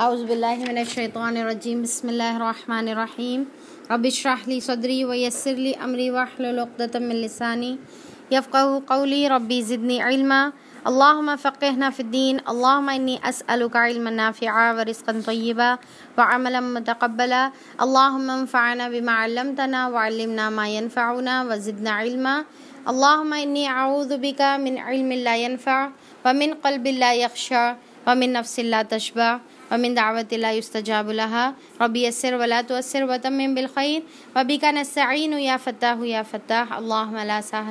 أعوذ بالله من الشيطان الرجيم بسم الله الرحمن الرحيم رب اشرح لي صدري ويسر لي أمري واحلل عقدة من لساني يفقه قولي ربي زدني علما اللهم فقهنا في الدين اللهم إني أسألك علما نافعا ورزقا طيبا وعملا متقبلا اللهم انفعنا بما علمتنا وعلمنا ما ينفعنا وزدنا علما اللهم إني أعوذ بك من علم لا ينفع ومن قلب لا يخشى ومن نفس لا تشبع يسر ولا تؤسر وتمم بالخير وبك نستعين يا فتاح يا वबी का لا या फ़तः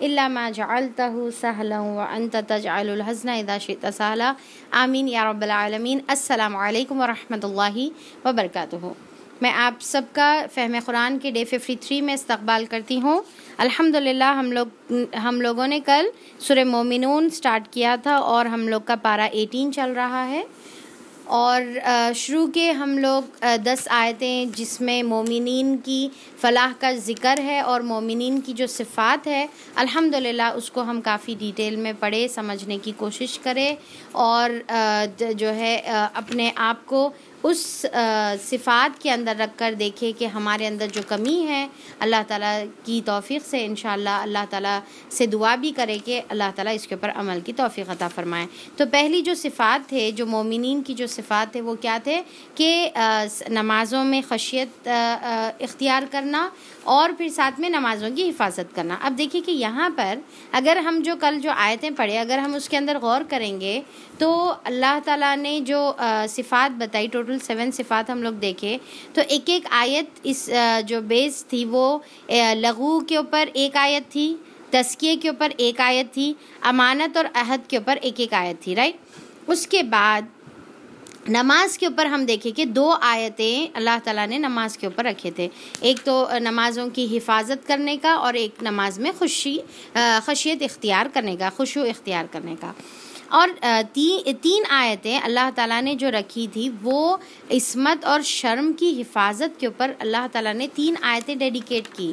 या جعلته سهلا सहला تجعل जलतह सहला شئت سهلا तजालहजना يا رب आमीन السلام عليكم असलकम الله وبركاته मैं आप सबका फ़हम कुरान के डे फिफ्टी थ्री में इस्तबाल करती हूँ अल्हम्दुलिल्लाह हम लोग हम लोगों ने कल सुर मोमिनून स्टार्ट किया था और हम लोग का पारा एटीन चल रहा है और शुरू के हम लोग दस आयतें जिसमें मोमिन की फ़लाह का ज़िक्र है और मोमिन की जो सिफ़ात है अल्हम्दुलिल्लाह उसको हम काफ़ी डिटेल में पढ़े समझने की कोशिश करें और जो है अपने आप को उस सिफ़ात के अंदर रख कर देखें कि हमारे अंदर जो कमी है अल्लाह ताला की तोफ़ी से इन अल्लाह ताला से दुआ भी करे कि अल्लाह ताला इसके ऊपर अमल की तौफीक अता फ़रमाए तो पहली जो सिफ़ात थे जो मोमिन की जो सिफ़ात थे वो क्या थे कि नमाज़ों में खशियत इख्तियार करना और फिर साथ में नमाज़ों की हिफाजत करना अब देखिए कि यहाँ पर अगर हम जो कल जो आयतें पढ़े अगर हम उसके अंदर गौर करेंगे तो अल्लाह ताला ने जो सिफात बताई टोटल सेवन सिफात हम लोग देखे तो एक एक आयत इस आ, जो बेस थी वो लघु के ऊपर एक आयत थी तस्किए के ऊपर एक आयत थी अमानत और अहद के ऊपर एक एक आयत थी राइट उसके बाद नमाज के ऊपर हम देखें कि दो आयतें अल्लाह ताला ने नमाज के ऊपर रखे थे एक तो नमाज़ों की हिफाजत करने का और एक नमाज में खुशी खशियत इख्तियार करने का खुशू इख्तियार करने का और ती, तीन आयतें अल्लाह ताला ने जो रखी थी वो इसमत और शर्म की हिफाजत के ऊपर अल्लाह ताला ने तीन आयतें डेडिकेट की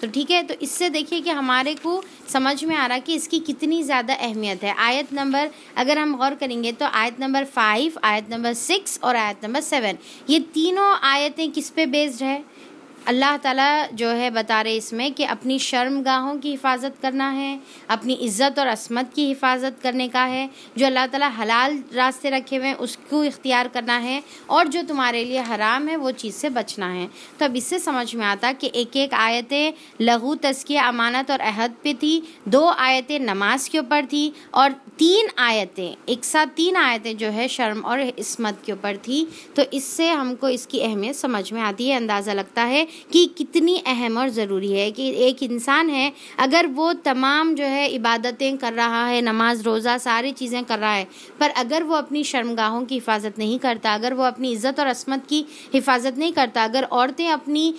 तो ठीक है तो इससे देखिए कि हमारे को समझ में आ रहा कि इसकी कितनी ज़्यादा अहमियत है आयत नंबर अगर हम गौर करेंगे तो आयत नंबर फाइव आयत नंबर सिक्स और आयत नंबर सेवन ये तीनों आयतें किस पे बेस्ड है अल्लाह ताला जो है बता रहे इसमें कि अपनी शर्म गाहों की हिफाजत करना है अपनी इज़्ज़त और असमत की हिफाजत करने का है जो अल्लाह ताला हलाल रास्ते रखे हुए हैं उसको इख्तियार करना है और जो तुम्हारे लिए हराम है वो चीज़ से बचना है तो अब इससे समझ में आता कि एक एक आयतें लघु तस्किया अमानत और अहद पे थी दो आयतें नमाज के ऊपर थी और तीन आयतें एक साथ तीन आयतें जो है शर्म और इसमत के ऊपर थी तो इससे हमको इसकी अहमियत समझ में आती है अंदाज़ा लगता है कि कितनी अहम और ज़रूरी है कि एक इंसान है अगर वो तमाम जो है इबादतें कर रहा है नमाज रोज़ा सारी चीज़ें कर रहा है पर अगर वो अपनी शर्मगाहों की हिफाजत नहीं करता अगर वो अपनी इज़्ज़त और असमत की हिफाजत नहीं करता अगर औरतें अपनी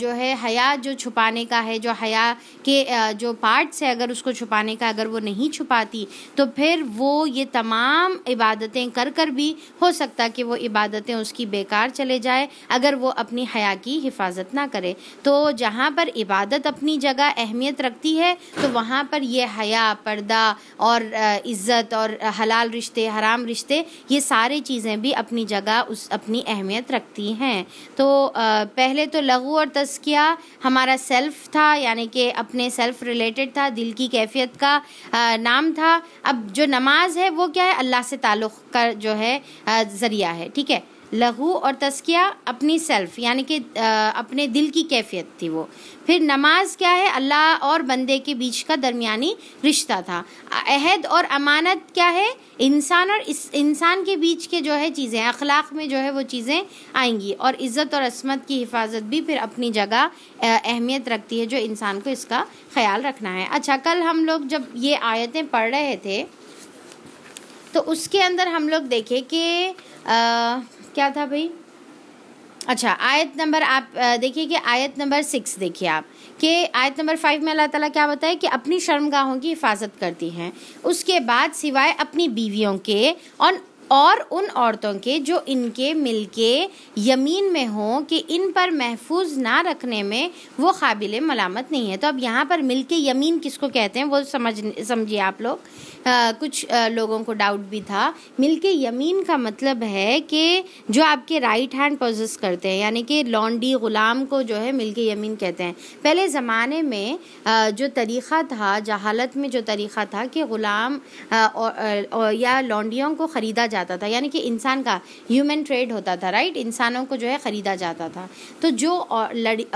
जो है हया जो छुपाने का है जो हया के जो पार्ट्स है अगर उसको छुपाने का अगर वो नहीं छुपाती तो फिर वो ये तमाम इबादतें कर कर भी हो सकता कि वो इबादतें उसकी बेकार चले जाए अगर वो अपनी हया की हिफाजत ना करें तो जहाँ पर इबादत अपनी जगह अहमियत रखती है तो वहाँ पर ये हया पर्दा और इज़्ज़त और हलाल रिश्ते हराम रिश्ते ये सारे चीज़ें भी अपनी जगह उस अपनी अहमियत रखती हैं तो पहले तो लघु और तस्किया हमारा सेल्फ था यानी कि अपने सेल्फ रिलेटेड था दिल की कैफियत का नाम था अब जो नमाज है वो क्या है अल्लाह से ताल्लुक़ का जो है ज़रिया है ठीक है लहू और तस्किया अपनी सेल्फ यानी कि अपने दिल की कैफियत थी वो फिर नमाज क्या है अल्लाह और बंदे के बीच का दरमियानी रिश्ता था अहद और अमानत क्या है इंसान और इस इंसान के बीच के जो है चीज़ें अखलाक में जो है वो चीज़ें आएंगी और इज़्ज़त और असमत की हिफाजत भी फिर अपनी जगह अहमियत रखती है जो इंसान को इसका ख्याल रखना है अच्छा कल हम लोग जब ये आयतें पढ़ रहे थे तो उसके अंदर हम लोग देखें कि क्या था भाई अच्छा आयत नंबर आप देखिए कि आयत नंबर सिक्स देखिए आप कि आयत नंबर फाइव में अल्लाह ताला क्या बताए कि अपनी शर्मगाहों की हिफाजत करती हैं उसके बाद सिवाय अपनी बीवियों के और और उन औरतों के जो इनके मिलके यमीन में हों कि इन पर महफूज ना रखने में वो काबिल मलामत नहीं है तो अब यहाँ पर मिलके यमीन किसको कहते हैं वो समझ समझिए आप लोग आ, कुछ आ, लोगों को डाउट भी था मिल के यमीन का मतलब है कि जो आपके राइट हैंड पोजेस करते हैं यानी कि लॉन्डी ग़ुलाम को जो है मिल के यमीन कहते हैं पहले ज़माने में आ, जो तरीक़ा था जहालत में जो तरीक़ा था कि ग़ुलाम या लॉन्डियों को ख़रीदा जाता था यानी कि इंसान का ह्यूमन ट्रेड होता था राइट इंसानों को जो है ख़रीदा जाता था तो जो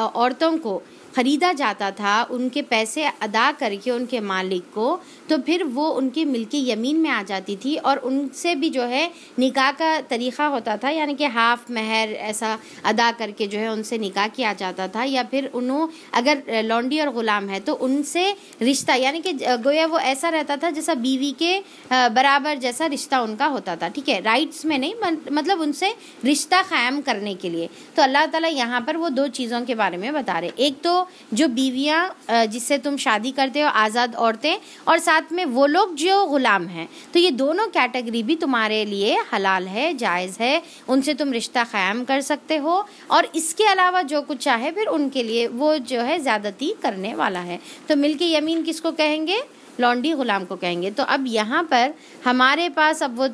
औरतों को ख़रीदा जाता था उनके पैसे अदा करके उनके मालिक को तो फिर वो उनकी मिलके यमीन में आ जाती थी और उनसे भी जो है निकाह का तरीक़ा होता था यानी कि हाफ़ महर ऐसा अदा करके जो है उनसे निकाह किया जाता था या फिर उन्हों अगर लॉन्डी और ग़ुलाम है तो उनसे रिश्ता यानी कि गोया वो ऐसा रहता था जैसा बीवी के बराबर जैसा रिश्ता उनका होता था ठीक है राइट्स में नहीं मतलब उनसे रिश्ता क़ायम करने के लिए तो अल्लाह ताला यहाँ पर वो दो चीज़ों के बारे में बता रहे एक तो जो बीवियाँ जिससे तुम शादी करते हो आज़ाद औरतें और साथ साथ में वो लोग जो ग़ुलाम हैं तो ये दोनों कैटेगरी भी तुम्हारे लिए हलाल है जायज़ है उनसे तुम रिश्ता क़ायम कर सकते हो और इसके अलावा जो कुछ चाहे फिर उनके लिए वो जो है ज़्यादती करने वाला है तो मिल के यमीन किसको कहेंगे लॉन्डी ग़ुलाम को कहेंगे तो अब यहाँ पर हमारे पास अब वो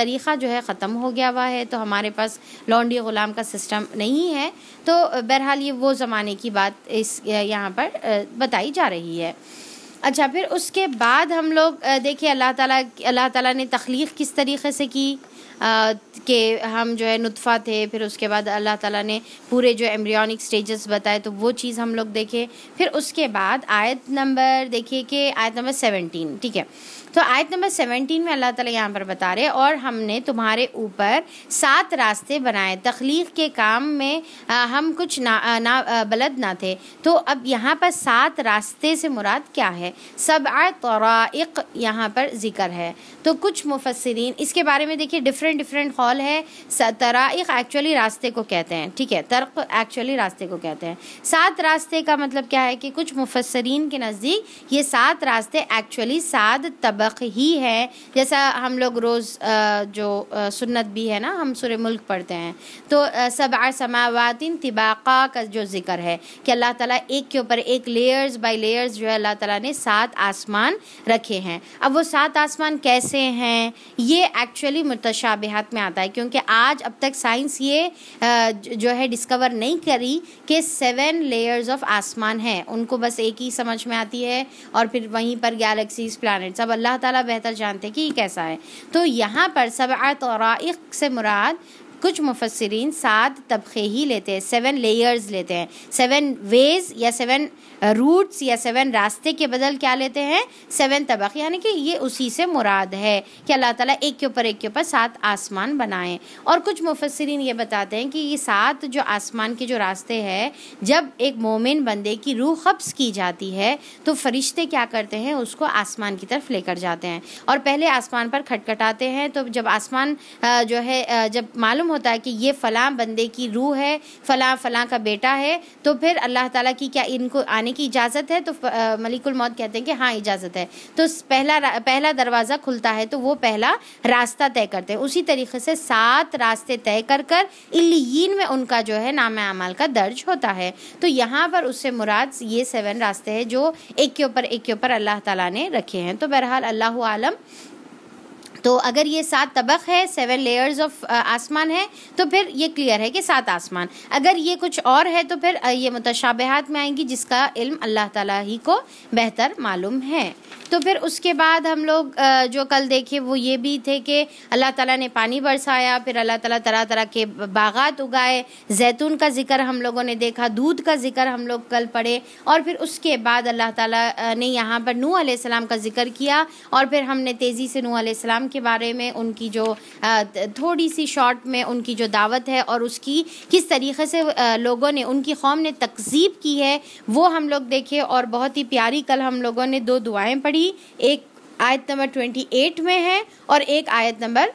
तरीक़ा जो है ख़त्म हो गया हुआ है तो हमारे पास लॉन्डी ग़ुलाम का सिस्टम नहीं है तो बहरहाल ये वो ज़माने की बात इस यहाँ पर बताई जा रही है अच्छा फिर उसके बाद हम लोग देखिए अल्लाह ताला अल्लाह ताला ने तख्लीक किस तरीके से की कि हम जो है नुतफ़ा थे फिर उसके बाद अल्लाह ताला ने पूरे जो एम्ब्रियोनिक स्टेजेस बताए तो वो चीज़ हम लोग देखें फिर उसके बाद आयत नंबर देखिए कि आयत नंबर सेवनटीन ठीक है तो आयत नंबर सेवनटीन में अल्लाह ताला यहाँ पर बता रहे और हमने तुम्हारे ऊपर सात रास्ते बनाए तख्लीक के काम में हम कुछ ना ना बलद ना थे तो अब यहाँ पर सात रास्ते से मुराद क्या है सब तौराक यहाँ पर ज़िक्र है तो कुछ मुफसरीन इसके बारे में देखिए डिफरेंट डिफरेंट हॉल है तराइक एक्चुअली रास्ते को कहते हैं ठीक है तर्क एक्चुअली रास्ते को कहते हैं सात रास्ते का मतलब क्या है कि कुछ मुफसरीन के नज़दीक ये सात रास्ते एक्चुअली सात तब सबक ही है जैसा हम लोग रोज़ जो सुन्नत भी है ना हम सुर मुल्क पढ़ते हैं तो सब समावातिन तिबाका का जो ज़िक्र है कि अल्लाह ताला एक के ऊपर एक लेयर्स बाय लेयर्स जो है अल्लाह ताला ने सात आसमान रखे हैं अब वो सात आसमान कैसे हैं ये एक्चुअली मुतशाबहत में आता है क्योंकि आज अब तक साइंस ये जो है डिस्कवर नहीं करी कि सेवन लेयर्स ऑफ आसमान हैं उनको बस एक ही समझ में आती है और फिर वहीं पर गैलेक्सीज प्लानट्स अब अल्लाह अल्लाह ताला बेहतर जानते कि कैसा है तो यहाँ पर सब और से मुराद कुछ मुफसरीन सात तबके ही लेते हैं सेवन लेयर्स लेते हैं सेवन वेज या सेवन रूट्स uh, या सेवन रास्ते के बदल क्या लेते हैं सेवन तबक यानी कि ये उसी से मुराद है कि अल्लाह ताला एक के ऊपर एक के ऊपर सात आसमान बनाएं और कुछ मुफसरीन ये बताते हैं कि ये सात जो आसमान के जो रास्ते हैं जब एक मोमिन बंदे की रूह कब्ज़ की जाती है तो फरिश्ते क्या करते हैं उसको आसमान की तरफ लेकर जाते हैं और पहले आसमान पर खटखटाते हैं तो जब आसमान uh, जो है uh, जब मालूम मालूम होता है कि ये फ़लाँ बंदे की रूह है फ़लाँ फ़लाँ का बेटा है तो फिर अल्लाह ताला की क्या इनको आने की इजाज़त है तो मलिकुल मौत कहते हैं कि हाँ इजाज़त है तो पहला पहला दरवाज़ा खुलता है तो वो पहला रास्ता तय करते हैं उसी तरीके से सात रास्ते तय कर कर इलीन में उनका जो है नाम अमाल का दर्ज होता है तो यहाँ पर उससे मुराद ये सेवन रास्ते हैं जो एक के ऊपर एक के ऊपर अल्लाह ताला ने रखे हैं तो बहरहाल अल्लाह आलम तो अगर ये सात तबक है सेवन लेयर्स ऑफ आसमान है तो फिर ये क्लियर है कि सात आसमान अगर ये कुछ और है तो फिर uh, ये मुतशाबहत में आएंगी जिसका इल्म अल्लाह ताला ही को बेहतर मालूम है तो फिर उसके बाद हम लोग जो कल देखे वो ये भी थे कि अल्लाह ताला ने पानी बरसाया फिर अल्लाह ताला तरह तरह के बागात उगाए जैतून का जिक्र हम लोगों ने देखा दूध का जिक्र हम लोग कल पढ़े और फिर उसके बाद अल्लाह ताला ने यहाँ पर नू आलाम का जिक्र किया और फिर हमने तेज़ी से नू आलाम के बारे में उनकी जो थोड़ी सी शॉर्ट में उनकी जो दावत है और उसकी किस तरीके से लोगों ने उनकी कौम ने तकजीब की है वो हम लोग देखे और बहुत ही प्यारी कल हम लोगों ने दो दुआएँ पढ़ी पढ़ी एक आयत नंबर ट्वेंटी एट में है और एक आयत नंबर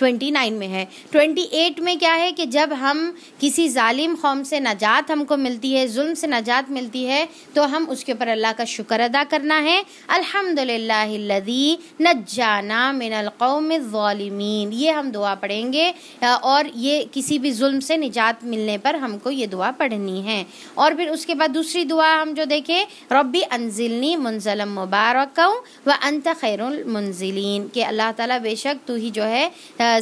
ट्वेंटी नाइन में है ट्वेंटी एट में क्या है कि जब हम किसी ालिम कौम से नजात हमको मिलती है जुल्म से नजात मिलती है तो हम उसके ऊपर अल्लाह का शुक्र अदा करना है अल्हम्दुलिल्लाहिल्लज़ी न जाना कौम ालिमीन ये हम दुआ पढ़ेंगे और ये किसी भी जुल्म से निजात मिलने पर हमको ये दुआ पढ़नी है और फिर उसके बाद दूसरी दुआ हम जो देखें रब्बी अनजिलनी मुंजलम मुबारक व अंत खैरुल मुंजिलीन के अल्लाह ताला बेशक तू ही जो है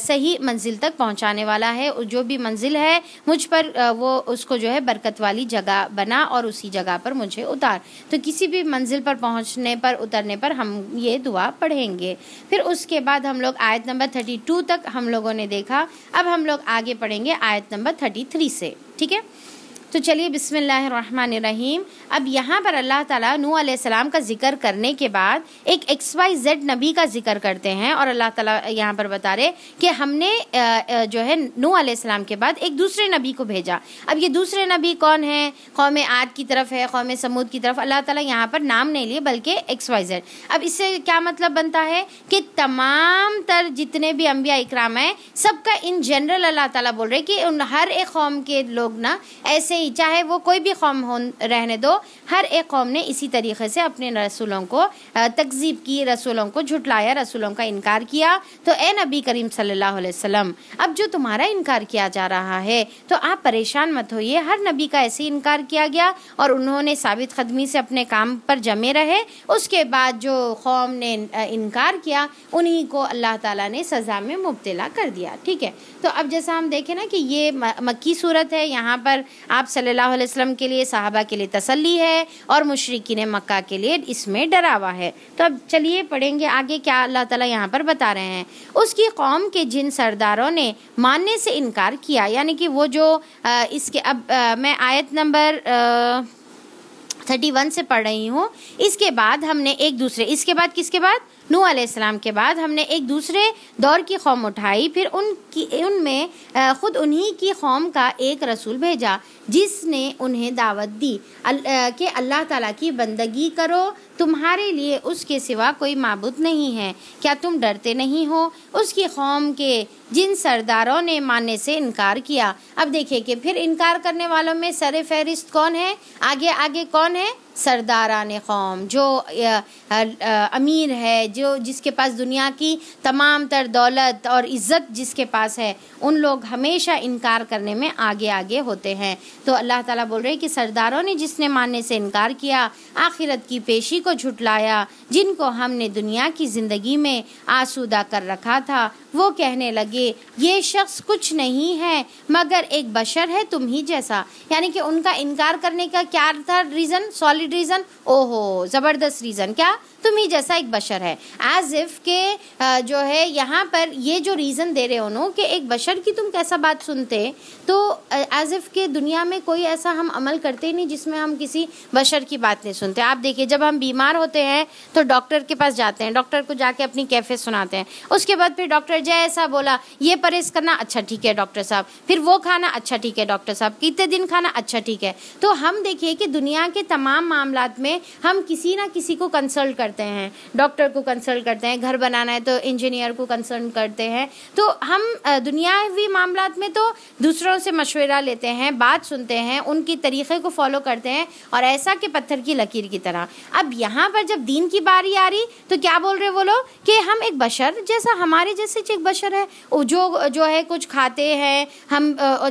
सही मंजिल तक पहुंचाने वाला है जो भी मंजिल है मुझ पर वो उसको जो है बरकत वाली जगह बना और उसी जगह पर मुझे उतार तो किसी भी मंजिल पर पहुंचने पर उतरने पर हम ये दुआ पढ़ेंगे फिर उसके बाद हम लोग आयत नंबर थर्टी टू तक हम लोगों ने देखा अब हम लोग आगे पढ़ेंगे आयत नंबर थर्टी थ्री से ठीक है तो चलिए बिसमीम अब यहाँ पर अल्लाह ताला नू सलाम का जिक्र करने के बाद एक एक्स वाई जेड नबी का जिक्र करते हैं और अल्लाह ताला यहाँ पर बता रहे कि हमने जो है नू सलाम के बाद एक दूसरे नबी को भेजा अब ये दूसरे नबी कौन है कौम आद की तरफ है कौम समूद की तरफ अल्लाह ताली यहाँ पर नाम नहीं लिए बल्कि एक्स वाई जेड अब इससे क्या मतलब बनता है कि तमाम तर जितने भी अम्बिया इकराम हैं सबका इन जनरल अल्लाह ताला बोल रहे कि उन हर एक कौम के लोग ना ऐसे ही चाहे वो कोई भी कौम हो रहने दो हर एक कौम ने इसी तरीके से अपने रसूलों को तकजीब की रसूलों को झुटलाया रसूलों का इनकार किया तो ए नबी करीम सल्लल्लाहु अलैहि वसल्लम अब जो तुम्हारा इनकार किया जा रहा है तो आप परेशान मत होइए हर नबी का ऐसे इनकार किया गया और उन्होंने साबित कदमी से अपने काम पर जमे रहे उसके बाद जो कौम ने इनकार किया उन्हीं को अल्लाह ताला ने सज़ा में मुबतला कर दिया ठीक है तो अब जैसा हम देखें ना कि ये मक्की सूरत है यहाँ पर आप सल्लल्लाहु अलैहि वसल्लम के लिए साहबा के लिए तसल्ली है और मुशरकिन मक्का के लिए इसमें डरावा है तो अब चलिए पढ़ेंगे आगे क्या अल्लाह ताला यहाँ पर बता रहे हैं उसकी कौम के जिन सरदारों ने मानने से इनकार किया यानी कि वो जो आ, इसके अब आ, मैं आयत नंबर थर्टी वन से पढ़ रही हूँ इसके बाद हमने एक दूसरे इसके बाद किसके बाद नू आसमाम के बाद हमने एक दूसरे दौर की कौम उठाई फिर उनकी उनमें ख़ुद उन्हीं की कौम का एक रसूल भेजा जिसने उन्हें दावत दी अल, कि अल्लाह ताला की बंदगी करो तुम्हारे लिए उसके सिवा कोई मबूद नहीं है क्या तुम डरते नहीं हो उसकी कौम के जिन सरदारों ने मानने से इनकार किया अब देखिए कि फिर इनकार करने वालों में सर फहरिस्त कौन है आगे आगे कौन है सरदारान कौम जो अमीर है जो जिसके पास दुनिया की तमाम तर दौलत और इज़्ज़त जिसके पास है उन लोग हमेशा इनकार करने में आगे आगे होते हैं तो अल्लाह ताला बोल रहे हैं कि सरदारों ने जिसने मानने से इनकार किया आखिरत की पेशी को झुटलाया जिनको हमने दुनिया की ज़िंदगी में आसूदा कर रखा था वो कहने लगे ये शख्स कुछ नहीं है मगर एक बशर है तुम ही जैसा यानी कि उनका इनकार करने का क्या था रीज़न सॉलिड रीज़न ओहो ज़बरदस्त रीज़न क्या तुम ही जैसा एक बशर है एज इफ के जो है यहाँ पर ये जो रीज़न दे रहे हो नो कि एक बशर की तुम कैसा बात सुनते तो एज इफ के दुनिया में कोई ऐसा हम अमल करते नहीं जिसमें हम किसी बशर की बात नहीं सुनते आप देखिए जब हम बीमार होते हैं तो डॉक्टर के पास जाते हैं डॉक्टर को जाके अपनी कैफे सुनाते हैं उसके बाद फिर डॉक्टर जैसा बोला ये परहेज करना अच्छा ठीक है डॉक्टर साहब फिर वो खाना अच्छा ठीक है डॉक्टर साहब कितने दिन खाना अच्छा ठीक है तो हम देखिए कि दुनिया के तमाम मामला में हम किसी ना किसी को कंसल्ट कर करते हैं डॉक्टर को कंसल्ट करते हैं घर बनाना है तो इंजीनियर को कंसल्ट करते हैं तो हम दुनियावी मामला में तो दूसरों से मशवरा लेते हैं बात सुनते हैं उनकी तरीक़े को फॉलो करते हैं और ऐसा कि पत्थर की लकीर की तरह अब यहाँ पर जब दीन की बारी आ रही तो क्या बोल रहे वो लोग कि हम एक बशर जैसा हमारे जैसे एक बशर है जो जो है कुछ खाते हैं हम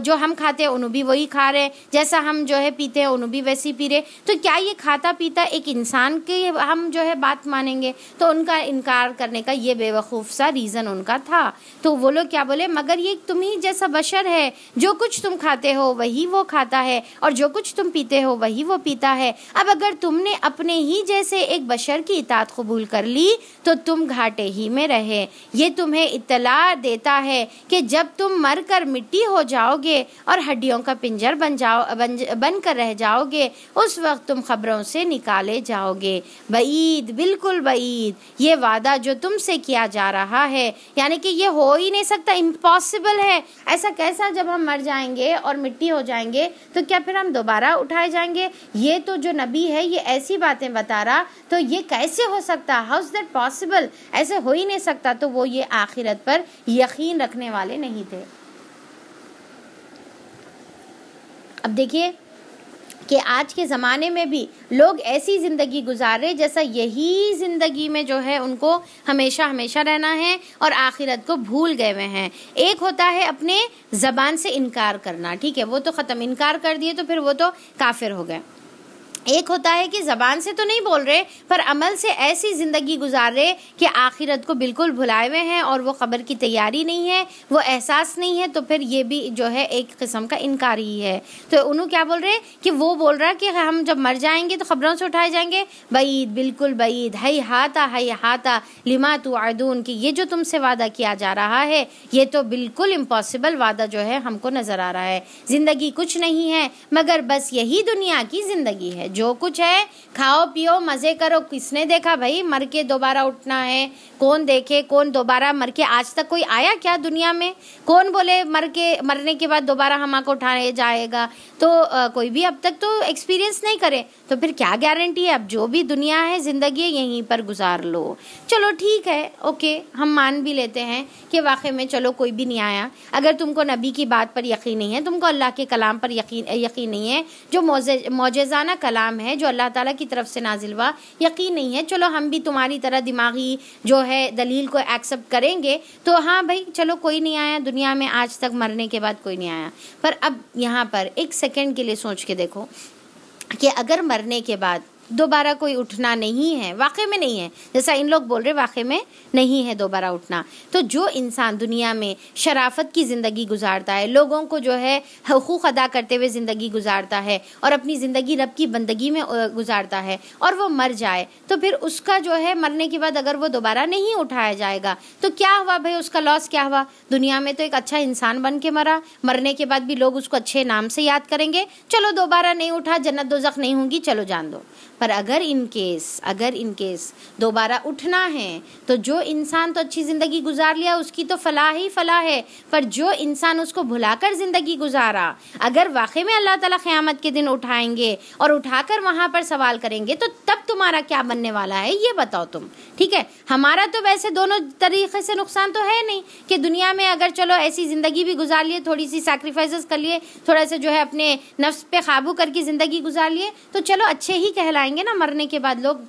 जो हम खाते हैं उन्हें भी वही खा रहे हैं जैसा हम जो है पीते हैं उन्हें भी वैसे ही पी रहे तो क्या ये खाता पीता एक इंसान के हम जो है बात मानेंगे तो उनका इनकार करने का ये बेवकूफ़ सा रीज़न उनका था तो वो लोग क्या बोले मगर ये तुम ही जैसा बशर है जो कुछ तुम खाते हो वही वो खाता है और जो कुछ तुम पीते हो वही वो पीता है अब अगर तुमने अपने ही जैसे एक बशर की इतात कबूल कर ली तो तुम घाटे ही में रहे ये तुम्हें इतला देता है कि जब तुम मर कर मिट्टी हो जाओगे और हड्डियों का पिंजर बन जाओ बन, बन कर रह जाओगे उस वक्त तुम खबरों से निकाले जाओगे बईद बिल्कुल बईद ये वादा जो तुमसे किया जा रहा है यानी कि ये हो ही नहीं सकता इम्पॉसिबल है ऐसा कैसा जब हम मर जाएंगे और मिट्टी हो जाएंगे तो क्या फिर हम दोबारा उठाए जाएंगे ये तो जो नबी है ये ऐसी बातें बता रहा तो ये कैसे हो सकता हाउ इज़ दैट पॉसिबल ऐसे हो ही नहीं सकता तो वो ये आखिरत पर यकीन रखने वाले नहीं थे अब देखिए कि आज के ज़माने में भी लोग ऐसी ज़िंदगी गुजार रहे जैसा यही ज़िंदगी में जो है उनको हमेशा हमेशा रहना है और आखिरत को भूल गए हुए हैं एक होता है अपने ज़बान से इनकार करना ठीक है वो तो ख़त्म इनकार कर दिए तो फिर वो तो काफिर हो गए एक होता है कि ज़बान से तो नहीं बोल रहे पर अमल से ऐसी ज़िंदगी गुजार रहे कि आखिरत को बिल्कुल भुलाए हुए हैं और वो ख़बर की तैयारी नहीं है वो एहसास नहीं है तो फिर ये भी जो है एक किस्म का इनकार ही है तो उन्होंने क्या बोल रहे हैं कि वो बोल रहा कि हम जब मर जाएंगे तो ख़बरों से उठाए जाएंगे बईद बिल्कुल बईद हई हाथा हई हाथा लिमा तो आदून कि ये जो तुमसे वादा किया जा रहा है ये तो बिल्कुल इम्पॉसिबल वादा जो है हमको नज़र आ रहा है ज़िंदगी कुछ नहीं है मगर बस यही दुनिया की ज़िंदगी है जो कुछ है खाओ पियो मज़े करो किसने देखा भाई मर के दोबारा उठना है कौन देखे कौन दोबारा मर के आज तक कोई आया क्या दुनिया में कौन बोले मर के मरने के बाद दोबारा आपको उठाने जाएगा तो आ, कोई भी अब तक तो एक्सपीरियंस नहीं करे तो फिर क्या गारंटी है अब जो भी दुनिया है ज़िंदगी है यहीं पर गुजार लो चलो ठीक है ओके हम मान भी लेते हैं कि वाकई में चलो कोई भी नहीं आया अगर तुमको नबी की बात पर यकीन नहीं है तुमको अल्लाह के कलाम पर यकीन यकीन नहीं है जो मोजे मौजाना कलाम कलाम है जो अल्लाह ताला की तरफ से नाजिल हुआ यकीन नहीं है चलो हम भी तुम्हारी तरह दिमागी जो है दलील को एक्सेप्ट करेंगे तो हाँ भाई चलो कोई नहीं आया दुनिया में आज तक मरने के बाद कोई नहीं आया पर अब यहाँ पर एक सेकेंड के लिए सोच के देखो कि अगर मरने के बाद दोबारा कोई उठना नहीं है वाकई में नहीं है जैसा इन लोग बोल रहे वाकई में नहीं है दोबारा उठना तो जो इंसान दुनिया में शराफत की ज़िंदगी गुजारता है लोगों को जो है हकूक़ अदा करते हुए ज़िंदगी गुजारता है और अपनी ज़िंदगी रब की बंदगी में गुजारता है और वो मर जाए तो फिर उसका जो है मरने के बाद अगर वो दोबारा नहीं उठाया जाएगा तो क्या हुआ भाई उसका लॉस क्या हुआ दुनिया में तो एक अच्छा इंसान बन के मरा मरने के बाद भी लोग उसको अच्छे नाम से याद करेंगे चलो दोबारा नहीं उठा जन्नत दोजख नहीं होंगी चलो जान दो पर अगर इन केस अगर इन केस दोबारा उठना है तो जो इंसान तो अच्छी ज़िंदगी गुजार लिया उसकी तो फलाह ही फलाह है पर जो इंसान उसको भुलाकर ज़िंदगी गुजारा अगर वाकई में अल्लाह ताला क़्यामत के दिन उठाएंगे और उठाकर वहाँ पर सवाल करेंगे तो तब तुम्हारा क्या बनने वाला है ये बताओ तुम ठीक है हमारा तो वैसे दोनों तरीके से नुकसान तो है नहीं कि दुनिया में अगर चलो ऐसी ज़िंदगी भी गुजार लिए थोड़ी सी सेक्रीफाइस कर लिए थोड़ा सा जो है अपने नफ्स पे काबू करके ज़िंदगी गुजार लिए तो चलो अच्छे ही कहलाए जाएंगे ना मरने के बाद लोग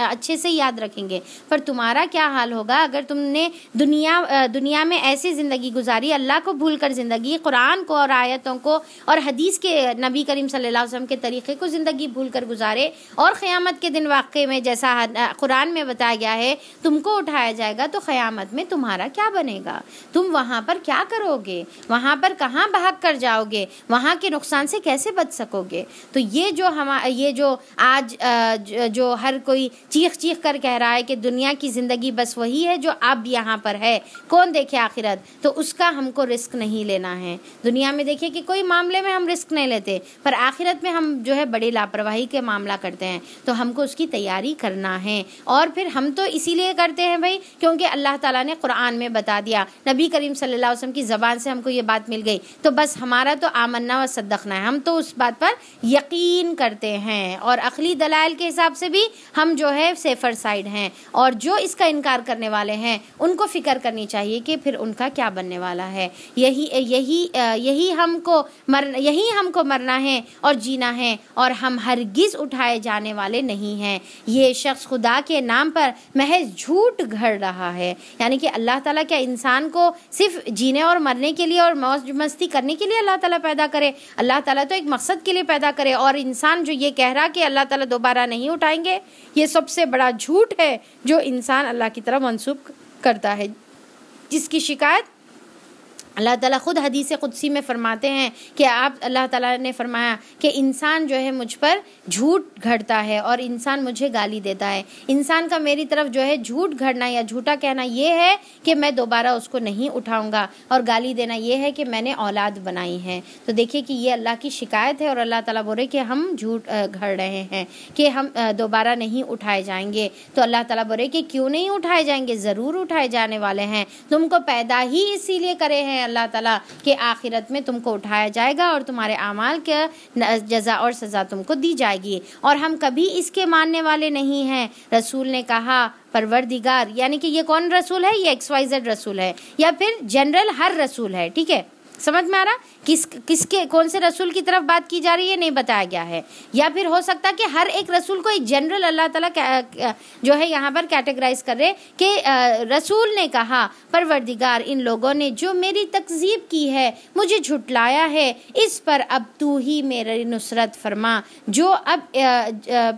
अच्छे से याद रखेंगे पर तुम्हारा क्या हाल होगा अगर तुमने दुनिया दुनिया में ऐसी ज़िंदगी गुजारी अल्लाह को भूल कर ज़िंदगी कुरान को और आयतों को और हदीस के नबी करीम सल्लल्लाहु अलैहि वसल्लम के तरीक़े को ज़िंदगी भूल कर गुजारे और क़्यामत के दिन वाक़े में जैसा कुरान में बताया गया है तुमको उठाया जाएगा तो क़्यामत में तुम्हारा क्या बनेगा तुम वहाँ पर क्या करोगे वहाँ पर कहाँ भाग कर जाओगे वहाँ के नुकसान से कैसे बच सकोगे तो ये जो हम ये जो आज जो हर कोई चीख चीख कर कह रहा है कि दुनिया की ज़िंदगी बस वही है जो अब यहाँ पर है कौन देखे आखिरत तो उसका हमको रिस्क नहीं लेना है दुनिया में देखिए कि कोई मामले में हम रिस्क नहीं लेते पर आखिरत में हम जो है बड़ी लापरवाही के मामला करते हैं तो हमको उसकी तैयारी करना है और फिर हम तो इसीलिए करते हैं भाई क्योंकि अल्लाह ताला ने कुरान में बता दिया नबी करीम सल्लल्लाहु अलैहि वसल्लम की ज़बान से हमको ये बात मिल गई तो बस हमारा तो आमन्ना व सदखना है हम तो उस बात पर यकीन करते हैं और अखली दल दलाइल के हिसाब से भी हम जो है सेफर साइड हैं और जो इसका इनकार करने वाले हैं उनको फ़िक्र करनी चाहिए कि फिर उनका क्या बनने वाला है यही यही यही हमको मर यही हमको मरना है और जीना है और हम हरगिज़ उठाए जाने वाले नहीं हैं ये शख्स खुदा के नाम पर महज झूठ घड़ रहा है यानी कि अल्लाह ताला क्या इंसान को सिर्फ जीने और मरने के लिए और मौज मस्ती करने के लिए अल्लाह ताला पैदा करे अल्लाह ताला तो एक मकसद के लिए पैदा करे और इंसान जो ये कह रहा कि अल्लाह ताला दो दोबारा नहीं उठाएंगे ये सबसे बड़ा झूठ है जो इंसान अल्लाह की तरफ मनसूख करता है जिसकी शिकायत अल्लाह ताला ख़ुद हदीस क़ुदसी में फ़रमाते हैं कि आप अल्लाह ताला ने फ़रमाया कि इंसान जो है मुझ पर झूठ घड़ता है और इंसान मुझे गाली देता है इंसान का मेरी तरफ जो है झूठ घड़ना या झूठा कहना यह है कि मैं दोबारा उसको नहीं उठाऊँगा और गाली देना यह है कि मैंने औलाद बनाई है तो देखिए कि ये अल्लाह की शिकायत है और अल्लाह ताला बोले कि हम झूठ घड़ रहे हैं कि हम दोबारा नहीं उठाए जाएंगे तो अल्लाह ताला बोले कि क्यों नहीं उठाए जाएंगे ज़रूर उठाए जाने वाले हैं तुमको पैदा ही इसीलिए करे हैं अल्लाह ताला कि आखिरत में तुमको उठाया जाएगा और तुम्हारे अमाल के जजा और सज़ा तुमको दी जाएगी और हम कभी इसके मानने वाले नहीं हैं रसूल ने कहा परवरदिगार यानी कि ये कौन रसूल है ये एक्स वाई जेड रसूल है या फिर जनरल हर रसूल है ठीक है समझ में आ रहा किस किसके कौन से रसूल की तरफ बात की जा रही है नहीं बताया गया है या फिर हो सकता है कि हर एक रसूल को एक जनरल अल्लाह ताला जो है यहाँ पर कैटेगराइज कर रहे कि रसूल ने कहा परवरदिगार इन लोगों ने जो मेरी तकजीब की है मुझे झुटलाया है इस पर अब तू ही मेरी नुसरत फरमा जो अब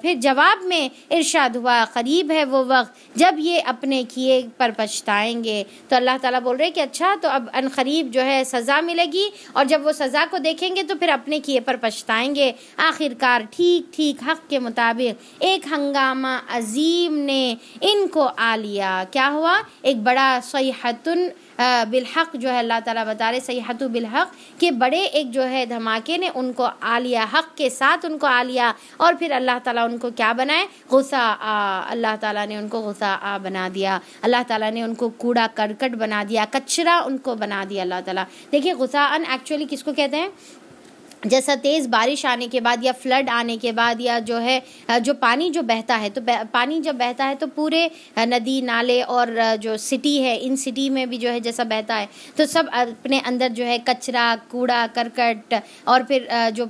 फिर जवाब में इर्शाद हुआ करीब है वो वक्त जब ये अपने किए पर पछताएंगे तो अल्लाह ताला बोल रहे कि अच्छा तो अब अनकरीब जो है सज़ा मिलेगी और जब जब वो सज़ा को देखेंगे तो फिर अपने किए पर पछताएंगे आखिरकार ठीक ठीक हक के मुताबिक एक हंगामा अजीम ने इनको आ लिया क्या हुआ एक बड़ा सहीहतुन बिलहक जो है अल्लाह ताला बता रहे सयाहतु बिलहक के बड़े एक जो है धमाके ने उनको आ लिया हक के साथ उनको आ लिया और फिर अल्लाह ताला उनको क्या बनाए गुस्सा अल्लाह ताला ने उनको गुस्सा आ बना दिया अल्लाह ताला ने उनको कूड़ा करकट बना दिया कचरा उनको बना दिया अल्लाह ताला देखिए गुस्सा अन एक्चुअली किसको कहते हैं जैसा तेज़ बारिश आने के बाद या फ्लड आने के बाद या जो है जो पानी जो बहता है तो पानी जब बहता है तो पूरे नदी नाले और जो सिटी है इन सिटी में भी जो है जैसा बहता है तो सब अपने अंदर जो है कचरा कूड़ा करकट और फिर जो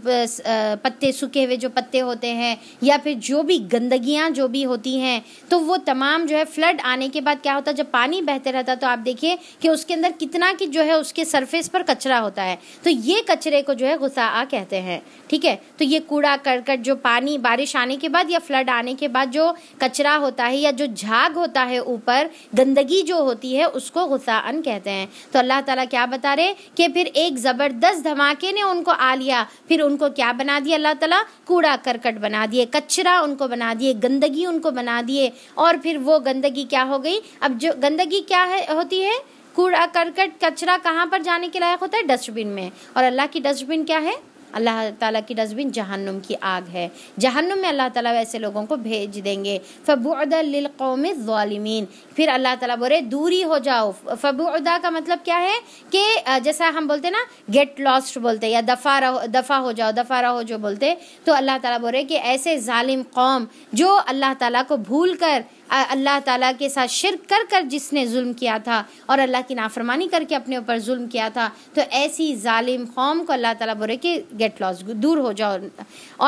पत्ते सूखे हुए जो पत्ते होते हैं या फिर जो भी गंदगियाँ जो भी होती हैं तो वो तमाम जो है फ्लड आने के बाद क्या होता है जब पानी बहते रहता तो आप देखिए कि उसके अंदर कितना कि जो है उसके सरफेस पर कचरा होता है तो ये कचरे को जो है गुस्सा कहते हैं ठीक है तो ये कूड़ा करकट जो पानी बारिश आने के बाद या फ्लड आने के बाद जो कचरा होता है या जो झाग होता है ऊपर गंदगी जो होती है उसको गुस्सान कहते हैं तो अल्लाह ताला क्या बता रहे कि फिर एक ज़बरदस्त धमाके ने उनको आ लिया फिर उनको क्या बना दिया अल्लाह तला कूड़ा करकट बना दिए कचरा उनको बना दिए गंदगी उनको बना दिए और फिर वो गंदगी क्या हो गई अब जो गंदगी क्या है होती है कूड़ा करकट कचरा कहाँ पर जाने के लायक होता है डस्टबिन में और अल्लाह की डस्टबिन क्या है अल्लाह ताला की डस्टबिन जहन्नुम की आग है जहन्नुम में अल्लाह ताला वैसे लोगों को भेज देंगे फ़बुदल कौम ालिमीन फिर अल्लाह ताला बोले दूरी हो जाओ फबुदा का मतलब क्या है कि जैसा हम बोलते ना गेट लॉस्ट बोलते या दफा रहो दफा हो जाओ दफा रहो जो बोलते तो अल्लाह ताला बोले कि ऐसे जालिम कौम जो अल्लाह ताला को भूल कर अल्लाह ताला के साथ शिरक कर कर जिसने जुल्म किया था और अल्लाह की नाफरमानी करके अपने ऊपर जुल्म किया था तो ऐसी जालिम कौम को अल्लाह ताला बोले कि गेट लॉस दूर हो जाओ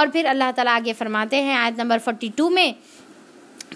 और फिर अल्लाह ताला आगे फरमाते हैं आयत नंबर फोर्टी टू में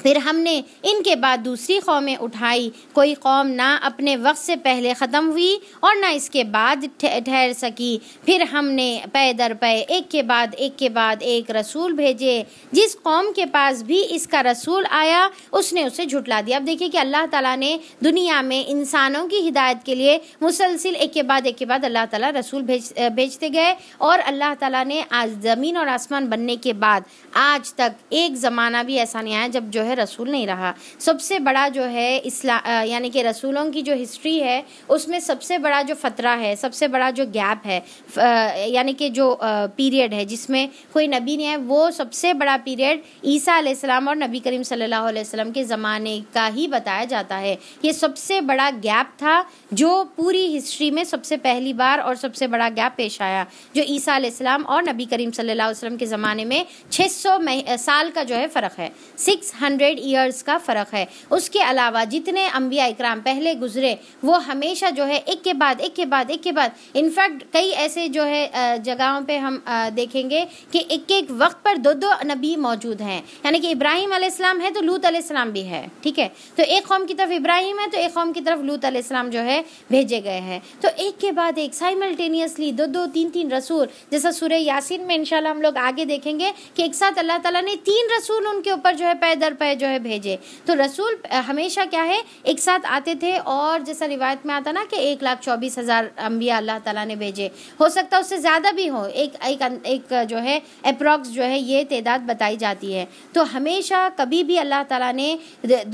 फिर हमने इनके बाद दूसरी कौमें उठाई कोई कौम ना अपने वक्त से पहले ख़त्म हुई और ना इसके बाद ठहर सकी फिर हमने पे दर पे एक के बाद एक के बाद एक रसूल भेजे जिस कौम के पास भी इसका रसूल आया उसने उसे झुटला दिया अब देखिए कि अल्लाह ताला ने दुनिया में इंसानों की हिदायत के लिए मुसलसिल एक के बाद एक के बाद अल्लाह ताला रसूल भेज भेजते गए और अल्लाह ताला ने आज ज़मीन और आसमान बनने के बाद आज तक एक ज़माना भी ऐसा नहीं आया जब जो है रसूल नहीं रहा सबसे बड़ा जो है इस्ला यानी कि रसूलों की जो हिस्ट्री है उसमें सबसे बड़ा जो फ़तरा है सबसे बड़ा जो गैप है यानी कि जो पीरियड है जिसमें कोई नबी नहीं है वो सबसे बड़ा पीरियड ईसा आसमाम और नबी करीम सल्ला अलैहि के ज़माने का ही बताया जाता है ये सबसे बड़ा गैप था जो पूरी हिस्ट्री में सबसे पहली बार और सबसे बड़ा गैप पेश आया जो ईसा आसमाम और नबी करीम सल्ला वसलम के ज़माने में छः सौ साल का जो है फ़र्क है सिक्स हंड्रेड ईयर्स का फ़र्क है उसके अलावा जितने अम्बिया इक्राम पहले गुजरे वो हमेशा जो है एक के बाद एक के बाद एक के बाद इनफैक्ट कई ऐसे जो है जगहों पे हम देखेंगे कि एक एक वक्त पर दो दो नबी मौजूद हैं यानी कि इब्राहिम आसमाम है तो लूत आसमाम भी है ठीक है तो एक कौम की तरफ इब्राहिम है तो एक कौम की तरफ लूत आसमाम जो है भेजे गए हैं तो एक के बाद एक साइमल्टेनियसली दो दो तीन तीन रसूल जैसा सूर्य यासिन में इनशाला हम लोग आगे देखेंगे कि एक साथ अल्लाह ताला ने तीन रसूल उनके ऊपर जो है पैदर रुपए जो है भेजे तो रसूल हमेशा क्या है एक साथ आते थे और जैसा रिवायत में आता ना कि एक लाख चौबीस हज़ार अम्बिया अल्लाह तला ने भेजे हो सकता है उससे ज़्यादा भी हो एक एक एक जो है अप्रॉक्स जो है ये तदाद बताई जाती है तो हमेशा कभी भी अल्लाह तला ने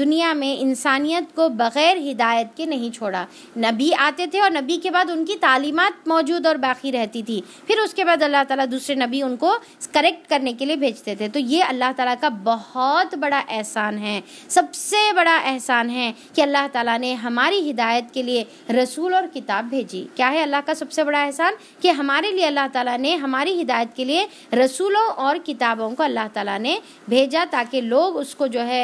दुनिया में इंसानियत को बग़ैर हिदायत के नहीं छोड़ा नबी आते थे और नबी के बाद उनकी तालीमत मौजूद और बाकी रहती थी फिर उसके बाद अल्लाह ताला दूसरे नबी उनको करेक्ट करने के लिए भेजते थे तो ये अल्लाह ताला का बहुत बड़ा एहसान है सबसे बड़ा एहसान है कि अल्लाह ताला ने हमारी हिदायत के लिए रसूल और किताब भेजी क्या है अल्लाह का सबसे बड़ा एहसान कि हमारे लिए अल्लाह ताला ने हमारी हिदायत के लिए रसूलों और किताबों को अल्लाह ताला ने भेजा ताकि लोग उसको जो है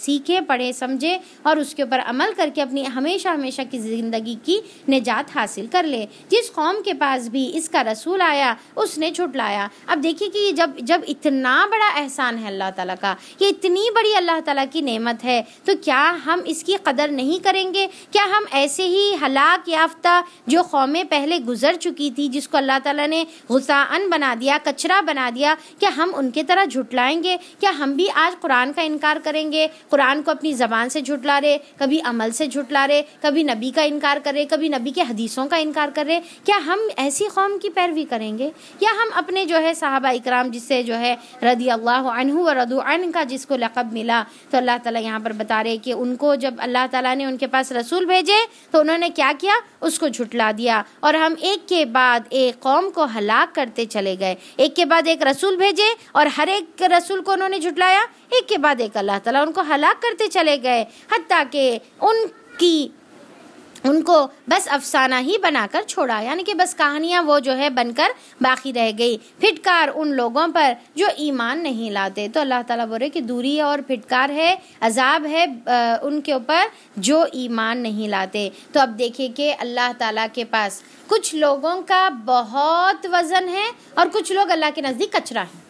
सीखें पढ़ें समझें और उसके ऊपर अमल करके अपनी हमेशा हमेशा की ज़िंदगी की निजात हासिल कर ले जिस कौम के पास भी इसका रसूल आया उसने छुटलाया अब देखिए कि जब जब इतना बड़ा एहसान है अल्लाह ताला का ये इतनी बड़ी अल्लाह ताला की नेमत है तो क्या हम इसकी कदर नहीं करेंगे क्या हम ऐसे ही हलाक याफ्ता जो कौमें पहले गुजर चुकी थी जिसको अल्लाह ताला ने गुसाअन बना दिया कचरा बना दिया क्या हम उनके तरह झुटलाएंगे क्या हम भी आज कुरान का इनकार करेंगे कुरान को अपनी ज़बान से झुटला रहे कभी अमल से झुटला रहे कभी नबी का इनकार कर रहे कभी नबी के हदीसों का इनकार कर रहे क्या हम ऐसी कौम की पैरवी करेंगे या हम अपने जो है साहबा इकराम जिससे जो है रदी अल्लाह अनहु व रदू अन का जिसको लक़ब मिला मिला तो अल्लाह ताला यहाँ पर बता रहे कि उनको जब अल्लाह ताला ने उनके पास रसूल भेजे तो उन्होंने क्या किया उसको झुटला दिया और हम एक के बाद एक कौम को हलाक करते चले गए एक के बाद एक रसूल भेजे और हर एक रसूल को उन्होंने झुटलाया एक के बाद एक अल्लाह ताला उनको हलाक करते चले गए हती के उन की उनको बस अफसाना ही बनाकर छोड़ा यानी कि बस कहानियाँ वो जो है बनकर बाकी रह गई फिटकार उन लोगों पर जो ईमान नहीं लाते तो अल्लाह ताला बोल रहे कि दूरी और फिटकार है अजाब है उनके ऊपर जो ईमान नहीं लाते तो अब देखिए कि अल्लाह ताला के पास कुछ लोगों का बहुत वज़न है और कुछ लोग अल्लाह के नज़दीक कचरा है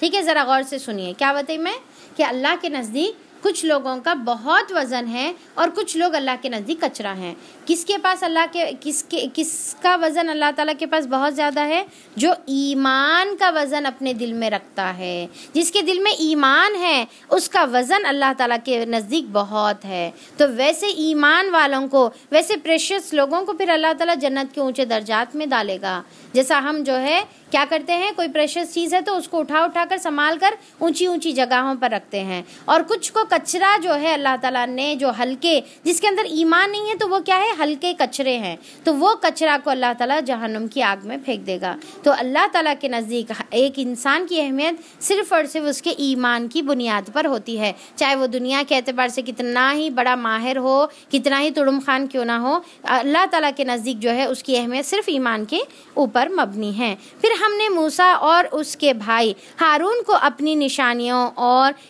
ठीक है ज़रा गौर से सुनिए क्या बताई मैं कि अल्लाह के नज़दीक कुछ लोगों का बहुत वज़न है और कुछ लोग अल्लाह के नज़दीक कचरा हैं किसके पास अल्लाह के किसके किसका वज़न अल्लाह ताला के पास बहुत ज़्यादा है जो ईमान का वज़न अपने दिल में रखता है जिसके दिल में ईमान है उसका वज़न अल्लाह ताला के नज़दीक बहुत है तो वैसे ईमान वालों को वैसे प्रेशस लोगों को फिर अल्लाह ताला जन्नत के ऊँचे दर्जात में डालेगा जैसा हम जो है क्या करते हैं कोई प्रेशस चीज़ है तो उसको उठा उठा कर संभाल कर ऊँची ऊँची जगहों पर रखते हैं और कुछ को कचरा जो है अल्लाह ताला ने जो हल्के जिसके अंदर ईमान नहीं है तो वो क्या है हल्के कचरे हैं तो वो कचरा को अल्लाह ताला जहन्नुम की आग में फेंक देगा तो अल्लाह ताला के नज़दीक एक इंसान की अहमियत सिर्फ और सिर्फ उसके ईमान की बुनियाद पर होती है चाहे वो दुनिया के अतबार से कितना ही बड़ा माहिर हो कितना ही तुड़म खान क्यों ना हो अल्लाह ताला के नज़दीक जो है उसकी अहमियत सिर्फ ईमान के ऊपर मबनी है फिर हमने मूसा और उसके भाई हारून को अपनी निशानियों और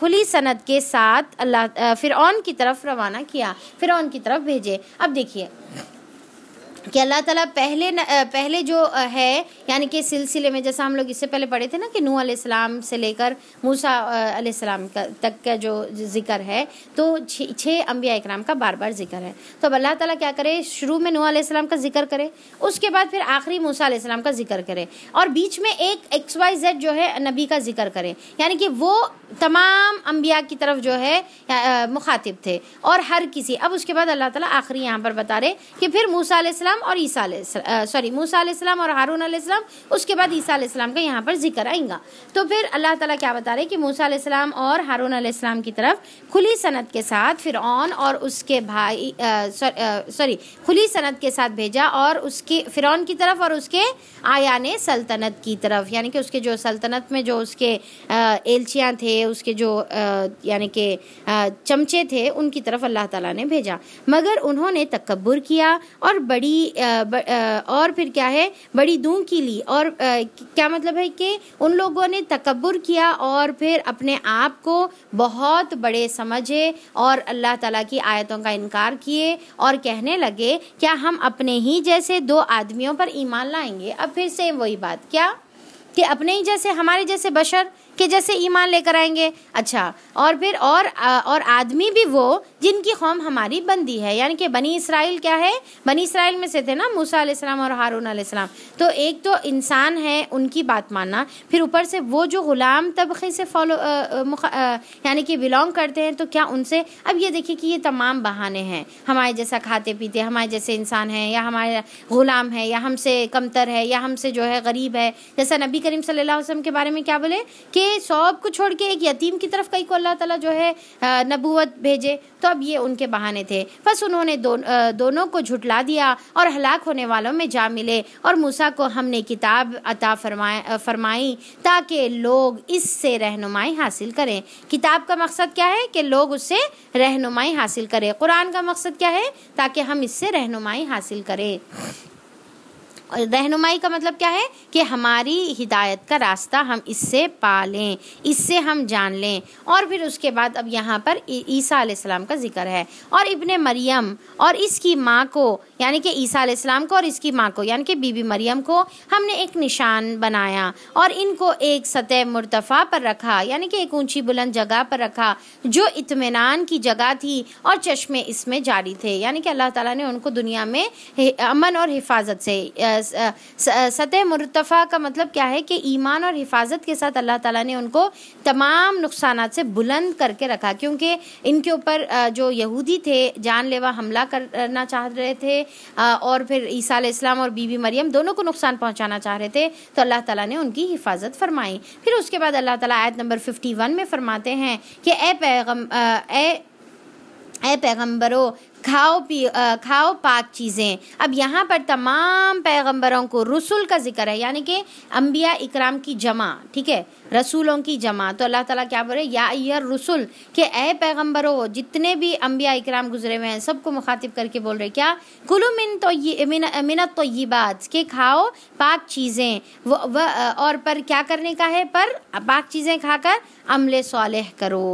खुली सनत के साथ अल्लाह फिरौन की तरफ रवाना किया फिरौन की तरफ भेजे अब देखिए कि अल्लाह ताला पहले न, पहले जो है यानी कि सिलसिले में जैसा हम लोग इससे पहले पढ़े थे ना कि नूह अलैहिस्सलाम से लेकर मूसा अलैहिस्सलाम का तक का जो जिक्र है तो छः अम्बिया इकराम का बार बार जिक्र है तो अब अल्लाह ताला क्या करे शुरू में नूह अलैहिस्सलाम का जिक्र करे उसके बाद फिर आखिरी मूसा अलैहिस्सलाम का जिक्र करे और बीच में एक एक्स वाई जेड जो है नबी का जिक्र करे यानी कि वो तमाम अम्बिया की तरफ जो है मुखातिब थे और हर किसी अब उसके बाद अल्लाह ताला आखिरी यहाँ पर बता रहे कि फिर मूसा अलैहिस्सलाम आसमाम और ईसा सॉरी मूसा आसमाम और हारून आसमाम उसके बाद ईसा आसमाम का यहाँ पर जिक्र आएगा तो फिर अल्लाह ताला क्या बता रहे कि मूसा आसमाम और हारून आसमाम की तरफ खुली सनत के साथ फिर और उसके भाई सॉरी खुली सनत के साथ भेजा और उसके फिर की तरफ और उसके आया ने सल्तनत की तरफ यानी कि उसके जो सल्तनत में जो उसके एलचियाँ थे उसके जो यानी कि चमचे थे उनकी तरफ अल्लाह ताला ने भेजा मगर उन्होंने तकबर किया और बड़ी और फिर क्या है बड़ी दूं की ली और क्या मतलब है कि उन लोगों ने तकबर किया और फिर अपने आप को बहुत बड़े समझे और अल्लाह ताला की आयतों का इनकार किए और कहने लगे क्या हम अपने ही जैसे दो आदमियों पर ईमान लाएंगे अब फिर से वही बात क्या कि अपने ही जैसे हमारे जैसे बशर के जैसे ईमान लेकर आएंगे अच्छा और फिर और और आदमी भी वो जिनकी कौम हमारी बंदी है यानी कि बनी इसराइल क्या है बनी इसराइल में से थे ना मूसा अलैहिस्सलाम और हारून अलैहिस्सलाम तो एक तो इंसान है उनकी बात मानना फिर ऊपर से वो जो ग़ुलाम तबके से फॉलो यानी कि बिलोंग करते हैं तो क्या उनसे अब ये देखिए कि ये तमाम बहाने हैं हमारे जैसा खाते पीते हमारे जैसे इंसान हैं या हमारे ग़ुलाम है या हमसे कमतर है या हमसे जो है गरीब है जैसा नबी करीम सल्लल्लाहु अलैहि वसल्लम के बारे में क्या बोले कि सब को छोड़ के एक यतीम की तरफ कई को अल्लाह ताला जो है नबूवत भेजे तो अब ये उनके बहाने थे बस उन्होंने दो, दोनों को झुटला दिया और हलाक होने वालों में जा मिले और मूसा को हमने किताब अता फरमाए फरमाई ताकि लोग इससे रहनुमाई हासिल करें किताब का मकसद क्या है कि लोग उससे रहनुमाई हासिल करें कुरान का मकसद क्या है ताकि हम इससे रहनुमाई हासिल करें रहनुमाई का मतलब क्या है कि हमारी हिदायत का रास्ता हम इससे पा लें इससे हम जान लें और फिर उसके बाद अब यहाँ पर ईसा आलाम का जिक्र है और इब्ने मरियम और इसकी माँ को यानी कि ईसा आलाम को और इसकी माँ को यानी कि बीबी मरियम को हमने एक निशान बनाया और इनको एक सतह मुरतफ़ा पर रखा यानी कि एक ऊंची बुलंद जगह पर रखा जो इतमान की जगह थी और चश्मे इसमें जारी थे यानी कि अल्लाह ताला ने उनको दुनिया में अमन और हिफाजत से सतह मुरतफ़ा का मतलब क्या है कि ईमान और हिफाजत के साथ अल्लाह ताला ने उनको तमाम नुकसान से बुलंद करके रखा क्योंकि इनके ऊपर जो यहूदी थे जानलेवा हमला करना चाह रहे थे और फिर ईसा इस्लाम और बीबी मरियम दोनों को नुकसान पहुंचाना चाह रहे थे तो अल्लाह ताला ने उनकी हिफाजत फरमाई फिर उसके बाद अल्लाह ताला आयत नंबर 51 में फरमाते हैं कि ए पैगम ए ए पैगम्बरों खाओ पी आ, खाओ पाक चीज़ें अब यहाँ पर तमाम पैगंबरों को रसूल का जिक्र है यानी कि अम्बिया इकराम की जमा ठीक है रसूलों की जमा तो अल्लाह ताला क्या बोले या यह रसूल के ए पैगंबरो जितने भी अम्बिया इकराम गुजरे हुए हैं सबको मुखातिब करके बोल रहे क्या कुलु मिन तो मिनत तो ये बात के खाओ पाक चीज़ें व, व और पर क्या करने का है पर पाक चीज़ें खाकर अमले सालह करो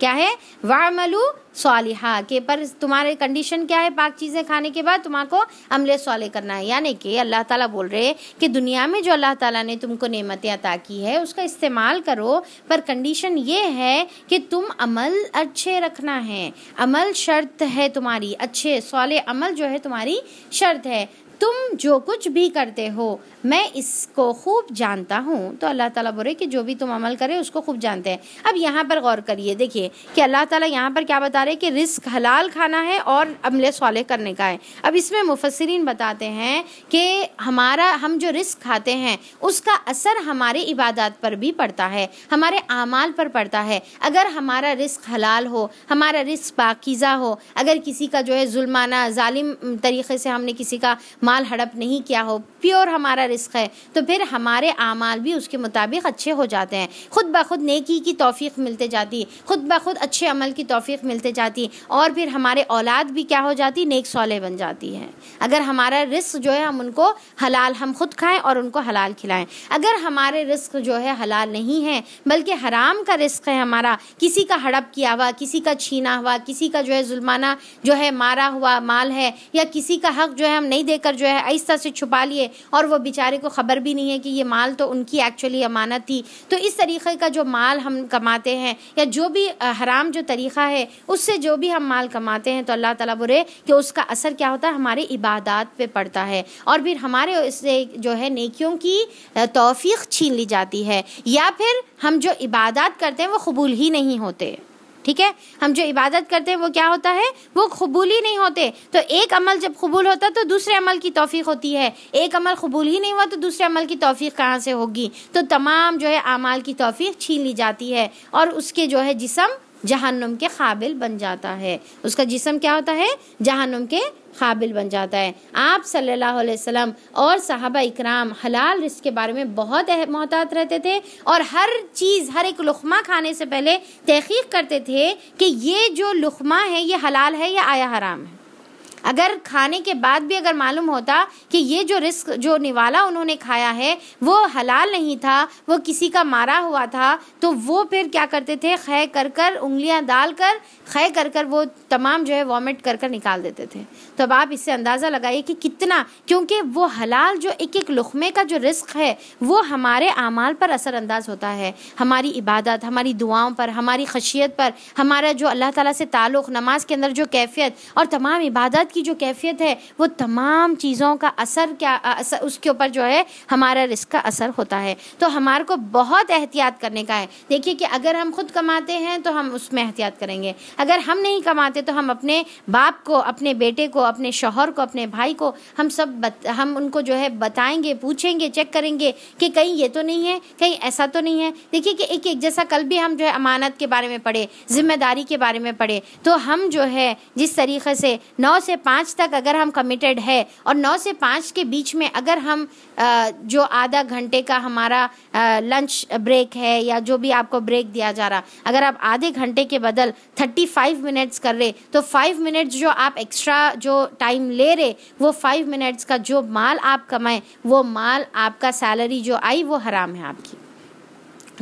क्या है वामलू सालिहा के पर तुम्हारे कंडीशन क्या है पाक चीज़ें खाने के बाद तुम्हारे अमले सोले करना है यानी कि अल्लाह ताला बोल रहे कि दुनिया में जो अल्लाह ताला ने तुमको नेमतें अता की है उसका इस्तेमाल करो पर कंडीशन ये है कि तुम अमल अच्छे रखना है अमल शर्त है तुम्हारी अच्छे सोले अमल जो है तुम्हारी शर्त है तुम जो कुछ भी करते हो मैं इसको खूब जानता हूँ तो अल्लाह ताला बोले कि जो भी तुम अमल करे उसको खूब जानते हैं अब यहाँ पर गौर करिए देखिए कि अल्लाह ताला यहाँ पर क्या बता रहे कि रिस्क हलाल खाना है और अमल सवाले करने का है अब इसमें मुफसरीन बताते हैं कि हमारा हम जो रिस्क खाते हैं उसका असर हमारे इबादत पर भी पड़ता है हमारे अमाल पर पड़ता है अगर हमारा रिस्क हलाल हो हमारा रिस्क पाकिज़ा हो अगर किसी का जो है जुल्माना ालिम तरीके से हमने किसी का माल हड़प नहीं किया हो प्योर हमारा रिस्क है तो फिर हमारे आमाल भी उसके मुताबिक अच्छे हो जाते हैं ख़ुद ब खुद नेकी की तोफ़ी मिलते जाती ख़ुद ब खुद अच्छे अमल की तोफ़ी मिलते जाती और फिर हमारे औलाद भी क्या हो जाती नेक सौले बन जाती है अगर हमारा रिस्क जो है हम उनको हलाल हम खुद खाएं और उनको हलाल खिलाएं अगर हमारे रिस्क जो है हलाल नहीं है बल्कि हराम का रिस्क है हमारा किसी का हड़प किया हुआ किसी का छीना हुआ किसी का जो है जुल्माना जो है मारा हुआ माल है या किसी का हक जो है हम नहीं देकर जो है आहिस्ता से छुपा लिए और वो बेचारे को ख़बर भी नहीं है कि ये माल तो उनकी एक्चुअली अमानत थी तो इस तरीक़े का जो माल हम कमाते हैं या जो भी हराम जो तरीक़ा है उससे जो भी हम माल कमाते हैं तो अल्लाह ताला बुरे कि उसका असर क्या होता है हमारे इबादत पे पड़ता है और फिर हमारे इससे जो है नेकियों की तोफ़ी छीन ली जाती है या फिर हम जो इबादत करते हैं वो कबूल ही नहीं होते ठीक है हम जो इबादत करते हैं वो क्या होता है वो कबूल ही नहीं होते तो एक अमल जब कबूल होता तो दूसरे अमल की तोफ़ी होती है एक अमल कबूल ही नहीं हुआ तो दूसरे अमल की तोफीक कहाँ से होगी तो तमाम जो है अमाल की तोफ़ी छीन ली जाती है और उसके जो है जिसम जहन्नुम के काबिल बन जाता है उसका जिसम क्या होता है जहन्नुम के काबिल बन जाता है आप सल्लल्लाहु अलैहि वसल्लम और साहबा इकराम हलाल रिस्क के बारे में बहुत मोहतात रहते थे और हर चीज़ हर एक लुकमा खाने से पहले तहकीक करते थे कि ये जो लुकमा है ये हलाल है या आया हराम है अगर खाने के बाद भी अगर मालूम होता कि ये जो रिस्क जो निवाला उन्होंने खाया है वो हलाल नहीं था वो किसी का मारा हुआ था तो वो फिर क्या करते थे खय कर कर उंगलियाँ डाल कर खय कर कर वो तमाम जो है वॉमिट कर कर निकाल देते थे तो अब आप इससे अंदाज़ा लगाइए कि कितना क्योंकि वो हलाल जो एक एक लुकमे का जो रिस्क है वो हमारे अमाल पर असरअंदाज होता है हमारी इबादत हमारी दुआओं पर हमारी खशियत पर हमारा जो अल्लाह ताला से ताल्लुक़ नमाज के अंदर जो कैफियत और तमाम इबादत हालात की जो कैफियत है वो तमाम चीज़ों का असर क्या असर उसके ऊपर जो है हमारा रिस्क का असर होता है तो हमारे को बहुत एहतियात करने का है देखिए कि अगर हम खुद कमाते हैं तो हम उसमें एहतियात करेंगे अगर हम नहीं कमाते तो हम अपने बाप को अपने बेटे को अपने शोहर को अपने भाई को हम सब बत, हम उनको जो है बताएंगे पूछेंगे चेक करेंगे कि कहीं ये तो नहीं है कहीं ऐसा तो नहीं है देखिए कि एक एक जैसा कल भी हम जो है अमानत के बारे में पढ़े ज़िम्मेदारी के बारे में पढ़े तो हम जो है जिस तरीके से नौ से पाँच तक अगर हम कमिटेड है और नौ से पाँच के बीच में अगर हम जो आधा घंटे का हमारा लंच ब्रेक है या जो भी आपको ब्रेक दिया जा रहा अगर आप आधे घंटे के बदल थर्टी फाइव मिनट्स कर रहे तो फाइव मिनट्स जो आप एक्स्ट्रा जो टाइम ले रहे वो फाइव मिनट्स का जो माल आप कमाएं वो माल आपका सैलरी जो आई वो हराम है आपकी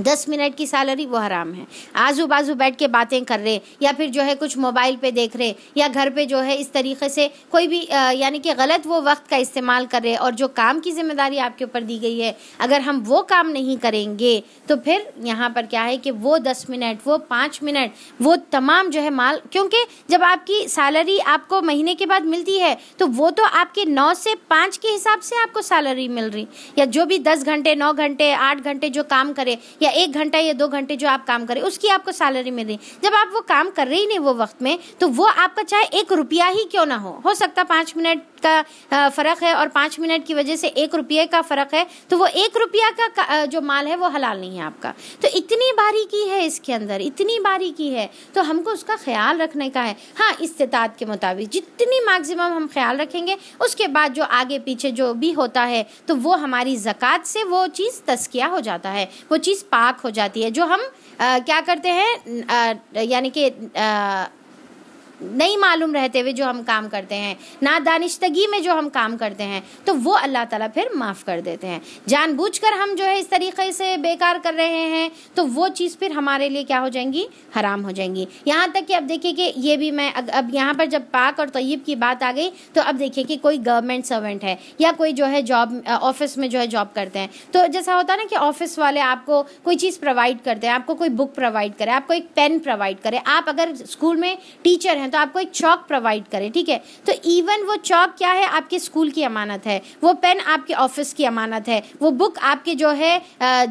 दस मिनट की सैलरी वो हराम है आजू बाजू बैठ के बातें कर रहे या फिर जो है कुछ मोबाइल पे देख रहे या घर पे जो है इस तरीके से कोई भी यानी कि गलत वो वक्त का इस्तेमाल कर रहे और जो काम की जिम्मेदारी आपके ऊपर दी गई है अगर हम वो काम नहीं करेंगे तो फिर यहाँ पर क्या है कि वो दस मिनट वो पाँच मिनट वो तमाम जो है माल क्योंकि जब आपकी सैलरी आपको महीने के बाद मिलती है तो वो तो आपके नौ से पाँच के हिसाब से आपको सैलरी मिल रही या जो भी दस घंटे नौ घंटे आठ घंटे जो काम करे या एक घंटा या दो घंटे जो आप काम करें उसकी आपको सैलरी में दें जब आप वो काम कर रहे ही नहीं वो वक्त में तो वो आपका चाहे एक रुपया ही क्यों ना हो हो सकता पाँच मिनट का फ़र्क है और पांच मिनट की वजह से एक रुपये का फ़र्क है तो वो एक रुपया का जो माल है वो हलाल नहीं है आपका तो इतनी बारीकी है इसके अंदर इतनी बारीकी है तो हमको उसका ख्याल रखने का है हाँ इस्तात के मुताबिक जितनी मैक्सिमम हम ख्याल रखेंगे उसके बाद जो आगे पीछे जो भी होता है तो वो हमारी जक़ात से वो चीज़ तस्किया हो जाता है वो चीज़ पाक हो जाती है जो हम आ, क्या करते हैं यानी कि नहीं मालूम रहते हुए जो हम काम करते हैं ना दानिशतगी में जो हम काम करते हैं तो वो अल्लाह ताला फिर माफ़ कर देते हैं जानबूझकर हम जो है इस तरीके से बेकार कर रहे हैं तो वो चीज़ फिर हमारे लिए क्या हो जाएंगी हराम हो जाएंगी यहाँ तक कि अब देखिए कि ये भी मैं अब यहाँ पर जब पाक और तयब की बात आ गई तो अब देखिए कि कोई गवर्नमेंट सर्वेंट है या कोई जो है जॉब ऑफिस में जो है जॉब करते हैं तो जैसा होता है ना कि ऑफिस वाले आपको कोई चीज़ प्रोवाइड करते हैं आपको कोई बुक प्रोवाइड करे आपको एक पेन प्रोवाइड करे आप अगर स्कूल में टीचर हैं हैं तो आपको एक चौक प्रोवाइड करें ठीक है तो इवन वो चौक क्या है आपके स्कूल की अमानत है वो पेन आपके ऑफिस की अमानत है वो बुक आपके जो है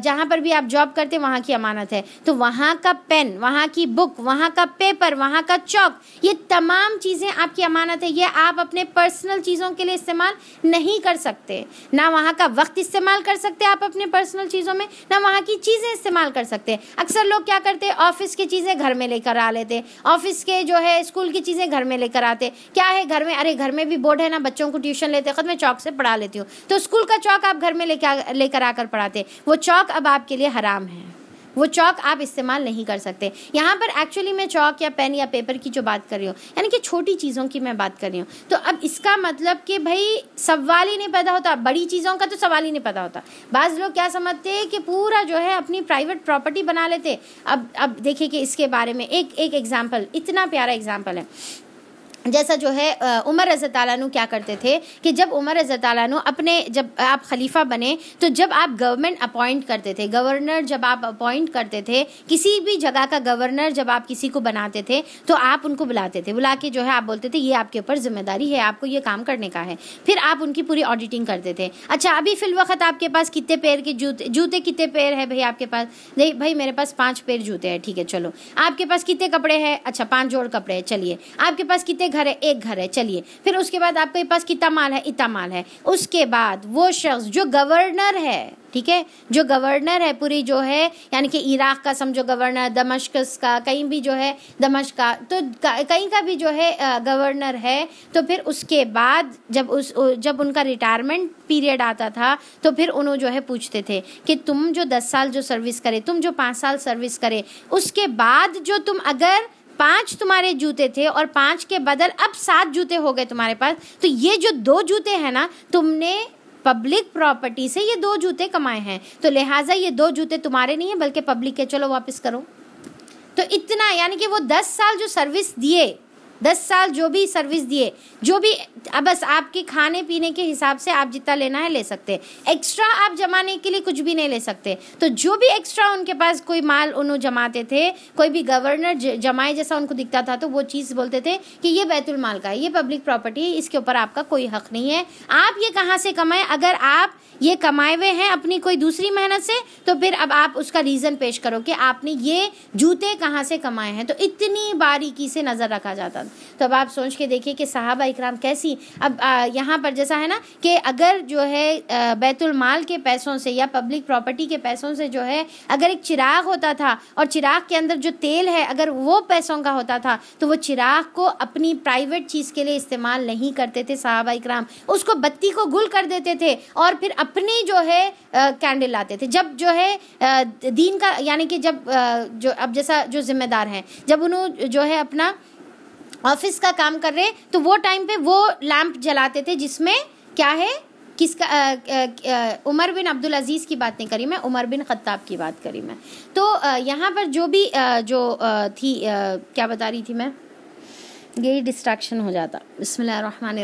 जहाँ पर भी आप जॉब करते हैं वहाँ की अमानत है तो वहाँ का पेन वहाँ की बुक वहाँ का पेपर वहाँ का चौक ये तमाम चीज़ें आपकी अमानत है ये आप अपने पर्सनल चीज़ों के लिए इस्तेमाल नहीं कर सकते ना वहाँ का वक्त इस्तेमाल कर सकते आप अपने पर्सनल चीज़ों में ना वहाँ की चीज़ें इस्तेमाल कर सकते अक्सर लोग क्या करते ऑफिस की चीज़ें घर में लेकर आ लेते ऑफिस के जो है स्कूल स्कूल की चीज़ें घर में लेकर आते क्या है घर में अरे घर में भी बोर्ड है ना बच्चों को ट्यूशन लेते खुद मैं चौक से पढ़ा लेती हूँ तो स्कूल का चौक आप घर में लेकर लेकर आकर पढ़ाते वो चौक अब आपके लिए हराम है वो चौक आप इस्तेमाल नहीं कर सकते यहाँ पर एक्चुअली मैं चौक या पेन या पेपर की जो बात कर रही हूँ यानी कि छोटी चीज़ों की मैं बात कर रही हूँ तो अब इसका मतलब कि भाई सवाल ही नहीं पैदा होता बड़ी चीज़ों का तो सवाल ही नहीं पैदा होता बाज़ लोग क्या समझते हैं कि पूरा जो है अपनी प्राइवेट प्रॉपर्टी बना लेते अब अब देखिए कि इसके बारे में एक एक एग्जाम्पल इतना प्यारा एग्जाम्पल है जैसा जो है उमर रज़ा तला क्या करते थे कि जब उमर रज़ा तला अपने जब आप खलीफा बने तो जब आप गवर्नमेंट अपॉइंट करते थे गवर्नर जब आप अपॉइंट करते थे किसी भी जगह का गवर्नर जब आप किसी को बनाते थे तो आप उनको बुलाते थे बुला के जो है आप बोलते थे ये आपके ऊपर जिम्मेदारी है आपको ये काम करने का है फिर आप उनकी पूरी ऑडिटिंग करते थे अच्छा अभी वक्त आपके पास कितने पैर के जूते जूते कितने पैर है भाई आपके पास नहीं भाई मेरे पास पाँच पैर जूते हैं ठीक है चलो आपके पास कितने कपड़े हैं अच्छा पाँच जोड़ कपड़े हैं चलिए आपके पास कितने घर है एक घर है चलिए फिर उसके बाद आपके पास कितना माल है इतना माल है उसके बाद वो शख्स जो गवर्नर है ठीक है जो गवर्नर है पूरी जो है यानी कि इराक का समझो गवर्नर दमश्क का कहीं भी जो है दमश्क का तो कहीं का भी जो है गवर्नर है तो फिर उसके बाद जब उस जब उनका रिटायरमेंट पीरियड आता था तो फिर उन्होंने जो है पूछते थे कि तुम जो दस साल जो सर्विस करे तुम जो पाँच साल सर्विस करे उसके बाद जो तुम अगर पांच तुम्हारे जूते थे और पांच के बदल अब सात जूते हो गए तुम्हारे पास तो ये जो दो जूते हैं ना तुमने पब्लिक प्रॉपर्टी से ये दो जूते कमाए हैं तो लिहाजा ये दो जूते तुम्हारे नहीं है बल्कि पब्लिक के चलो वापस करो तो इतना यानी कि वो दस साल जो सर्विस दिए दस साल जो भी सर्विस दिए जो भी अब बस आपके खाने पीने के हिसाब से आप जितना लेना है ले सकते हैं एक्स्ट्रा आप जमाने के लिए कुछ भी नहीं ले सकते तो जो भी एक्स्ट्रा उनके पास कोई माल उन्होंने जमाते थे कोई भी गवर्नर जमाए जैसा उनको दिखता था तो वो चीज़ बोलते थे कि ये बैतुल माल का है ये पब्लिक प्रॉपर्टी है इसके ऊपर आपका कोई हक नहीं है आप ये कहाँ से कमाए अगर आप ये कमाए हुए हैं अपनी कोई दूसरी मेहनत से तो फिर अब आप उसका रीज़न पेश करो कि आपने ये जूते कहाँ से कमाए हैं तो इतनी बारीकी से नज़र रखा जाता था वसल्लम तो अब आप सोच के देखिए कि साहबा इकराम कैसी अब यहाँ पर जैसा है ना कि अगर जो है बैतुलमाल के पैसों से या पब्लिक प्रॉपर्टी के पैसों से जो है अगर एक चिराग होता था और चिराग के अंदर जो तेल है अगर वो पैसों का होता था तो वो चिराग को अपनी प्राइवेट चीज़ के लिए इस्तेमाल नहीं करते थे साहबा इकराम उसको बत्ती को गुल कर देते थे और फिर अपनी जो है कैंडल लाते थे जब जो है दीन का यानी कि जब जो अब जैसा जो जिम्मेदार हैं जब उन्होंने जो है अपना ऑफिस का काम कर रहे तो वो टाइम पे वो लैंप जलाते थे जिसमें क्या है किसका उमर बिन अब्दुल अज़ीज़ की बात नहीं करी मैं उमर बिन ख़त्ताब की बात करी मैं तो यहाँ पर जो भी आ, जो आ, थी आ, क्या बता रही थी मैं यही डिस्ट्रैक्शन हो जाता बसमिल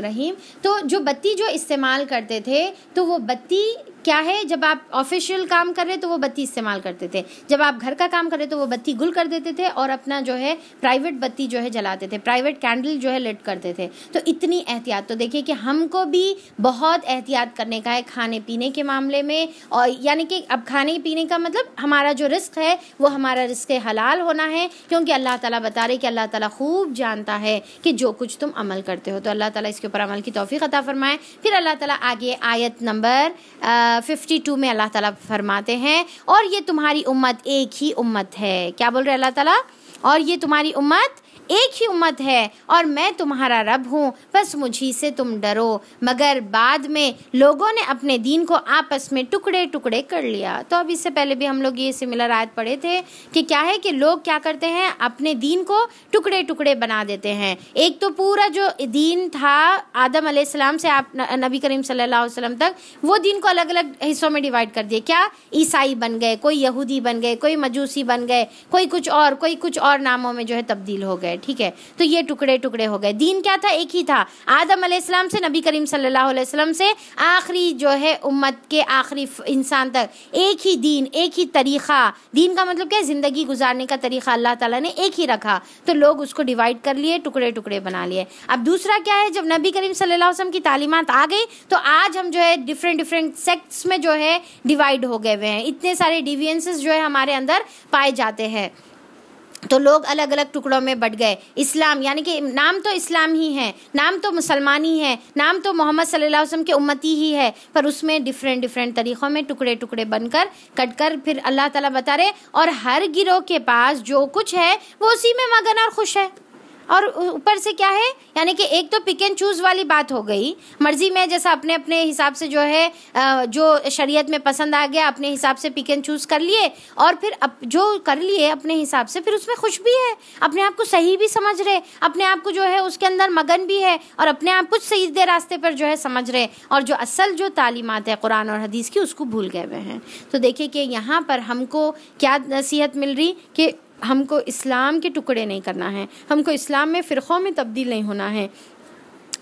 रहीम तो जो बत्ती जो इस्तेमाल करते थे तो वो बत्ती क्या है जब आप ऑफिशियल काम कर रहे तो वो बत्ती इस्तेमाल करते थे जब आप घर का काम कर रहे तो वो बत्ती गुल कर देते थे और अपना जो है प्राइवेट बत्ती जो है जलाते थे प्राइवेट कैंडल जो है लिट करते थे तो इतनी एहतियात तो देखिए कि हमको भी बहुत एहतियात करने का है खाने पीने के मामले में और यानी कि अब खाने पीने का मतलब हमारा जो रिस्क है वो हमारा रिस्क हलाल होना है क्योंकि अल्लाह ताला बता रहे कि अल्लाह ताला खूब जानता है कि जो कुछ तुम अमल करते हो तो अल्लाह ताला इसके ऊपर अमल की तोफ़ी अता फरमाए फिर अल्लाह ताला आगे आयत नंबर फिफ्टी टू में अल्लाह ताला फरमाते हैं और ये तुम्हारी उम्मत एक ही उम्मत है क्या बोल रहे अल्लाह ताला और ये तुम्हारी उम्मत एक ही उम्मत है और मैं तुम्हारा रब हूँ बस मुझी से तुम डरो मगर बाद में लोगों ने अपने दीन को आपस में टुकड़े टुकड़े कर लिया तो अब इससे पहले भी हम लोग ये सिमिलर आयत पढ़े थे कि क्या है कि लोग क्या करते हैं अपने दीन को टुकड़े टुकड़े बना देते हैं एक तो पूरा जो दीन था आदम आसमाम से आप नबी करीम सल्लल्लाहु अलैहि वसल्लम तक वो दीन को अलग अलग हिस्सों में डिवाइड कर दिया क्या ईसाई बन गए कोई यहूदी बन गए कोई मजूसी बन गए कोई कुछ और कोई कुछ और नामों में जो है तब्दील हो गए ठीक है तो ये टुकड़े टुकड़े हो गए दीन क्या था एक ही था आदम अलैहिस्सलाम से नबी करीम सल्लल्लाहु अलैहि वसल्लम से आखिरी जो है उम्मत के आखिरी इंसान तक एक ही दीन एक ही तरीक़ा दीन का मतलब क्या है ज़िंदगी गुजारने का तरीक़ा अल्लाह ताला ने एक ही रखा तो लोग उसको डिवाइड कर लिए टुकड़े टुकड़े बना लिए अब दूसरा क्या है जब नबी करीम सल्लल्लाहु अलैहि वसल्लम की तालीमत आ गई तो आज हम जो है डिफरेंट डिफरेंट सेक्ट्स में जो है डिवाइड हो गए हुए हैं इतने सारे डिवियंसेस जो है हमारे अंदर पाए जाते हैं तो लोग अलग अलग टुकड़ों में बट गए इस्लाम यानी कि नाम तो इस्लाम ही है नाम तो मुसलमान ही है नाम तो मोहम्मद सल्लल्लाहु अलैहि वसल्लम के उम्मती ही है पर उसमें डिफरेंट डिफरेंट तरीक़ों में टुकड़े टुकड़े बनकर कट कर फिर अल्लाह ताला बता रहे और हर गिरोह के पास जो कुछ है वो उसी में मगन और खुश है और ऊपर से क्या है यानी कि एक तो पिक एंड चूज वाली बात हो गई मर्जी में जैसा अपने अपने हिसाब से जो है जो शरीयत में पसंद आ गया अपने हिसाब से पिक एंड चूज कर लिए और फिर अप, जो कर लिए अपने हिसाब से फिर उसमें खुश भी है अपने आप को सही भी समझ रहे अपने आप को जो है उसके अंदर मगन भी है और अपने आप कुछ सही रास्ते पर जो है समझ रहे और जो असल जो तालीमत है कुरान और हदीस की उसको भूल गए हुए हैं तो देखिए कि यहाँ पर हमको क्या नसीहत मिल रही कि हमको इस्लाम के टुकड़े नहीं करना है हमको इस्लाम में फ़िरक़ों में तब्दील नहीं होना है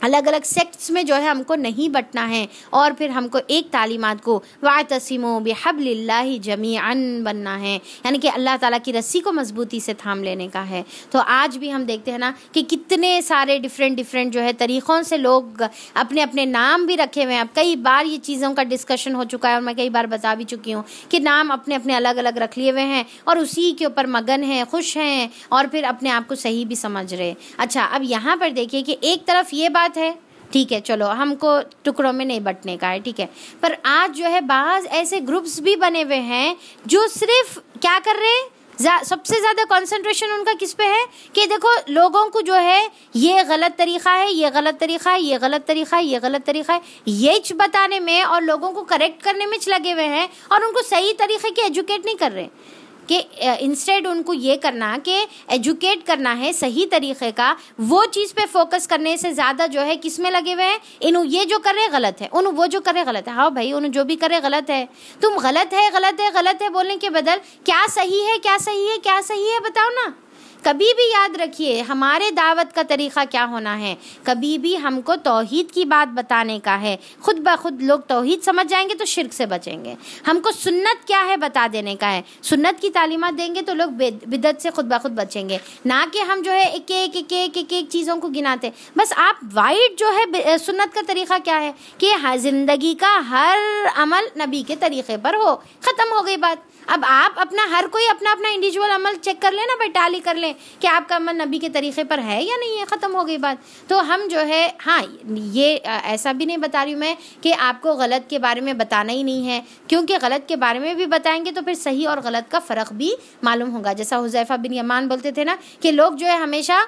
अलग अलग सेक्ट्स में जो है हमको नहीं बटना है और फिर हमको एक तालीमत को वाय तसीमो बेहबल्ला जमी अन बनना है यानी कि अल्लाह ताला की रस्सी को मजबूती से थाम लेने का है तो आज भी हम देखते हैं ना कि कितने सारे डिफरेंट डिफरेंट जो है तरीक़ों से लोग अपने अपने नाम भी रखे हुए हैं अब कई बार ये चीज़ों का डिस्कशन हो चुका है और मैं कई बार बता भी चुकी हूँ कि नाम अपने अपने अलग अलग रख लिए हुए हैं और उसी के ऊपर मगन हैं खुश हैं और फिर अपने आप को सही भी समझ रहे अच्छा अब यहाँ पर देखिए कि एक तरफ ये बात बात है ठीक है चलो हमको टुकड़ों में नहीं बटने का है ठीक है पर आज जो है बाज ऐसे ग्रुप्स भी बने हुए हैं जो सिर्फ क्या कर रहे हैं जा, सबसे ज़्यादा कंसंट्रेशन उनका किस पे है कि देखो लोगों को जो है ये गलत तरीक़ा है ये गलत तरीक़ा है ये गलत तरीक़ा है ये गलत तरीक़ा है ये बताने में और लोगों को करेक्ट करने में लगे हुए हैं और उनको सही तरीके की एजुकेट नहीं कर रहे कि इंस्टेड उनको ये करना कि एजुकेट करना है सही तरीके का वो चीज़ पे फोकस करने से ज़्यादा जो है किस में लगे हुए हैं इन ये जो कर रहे गलत है उन वो जो कर रहे गलत है हाँ भाई उन जो भी करे गलत है तुम गलत है गलत है गलत है बोलने के बदल क्या सही है क्या सही है क्या सही है बताओ ना कभी भी याद रखिए हमारे दावत का तरीक़ा क्या होना है कभी भी हमको तोहद की बात बताने का है खुद ब खुद लोग तोहद समझ जाएंगे तो शिरक से बचेंगे हमको सुन्नत क्या है बता देने का है सुन्नत की तालीमत देंगे तो लोग बिदत से खुद ब खुद बचेंगे ना कि हम जो है एक एक एक एक एक एक चीज़ों को गिनाते बस आप वाइड जो है सुन्नत का तरीक़ा क्या है कि हाँ, ज़िंदगी का हर अमल नबी के तरीक़े पर हो ख़त्म हो गई बात अब आप अपना हर कोई अपना अपना इंडिविजुअल अमल चेक कर लें ना भाई टाली कर लें कि आपका अमल नबी के तरीके पर है या नहीं है ख़त्म हो गई बात तो हम जो है हाँ ये ऐसा भी नहीं बता रही हूँ मैं कि आपको गलत के बारे में बताना ही नहीं है क्योंकि गलत के बारे में भी बताएंगे तो फिर सही और गलत का फ़र्क भी मालूम होगा जैसा हुजैफा बिन यमान बोलते थे ना कि लोग जो है हमेशा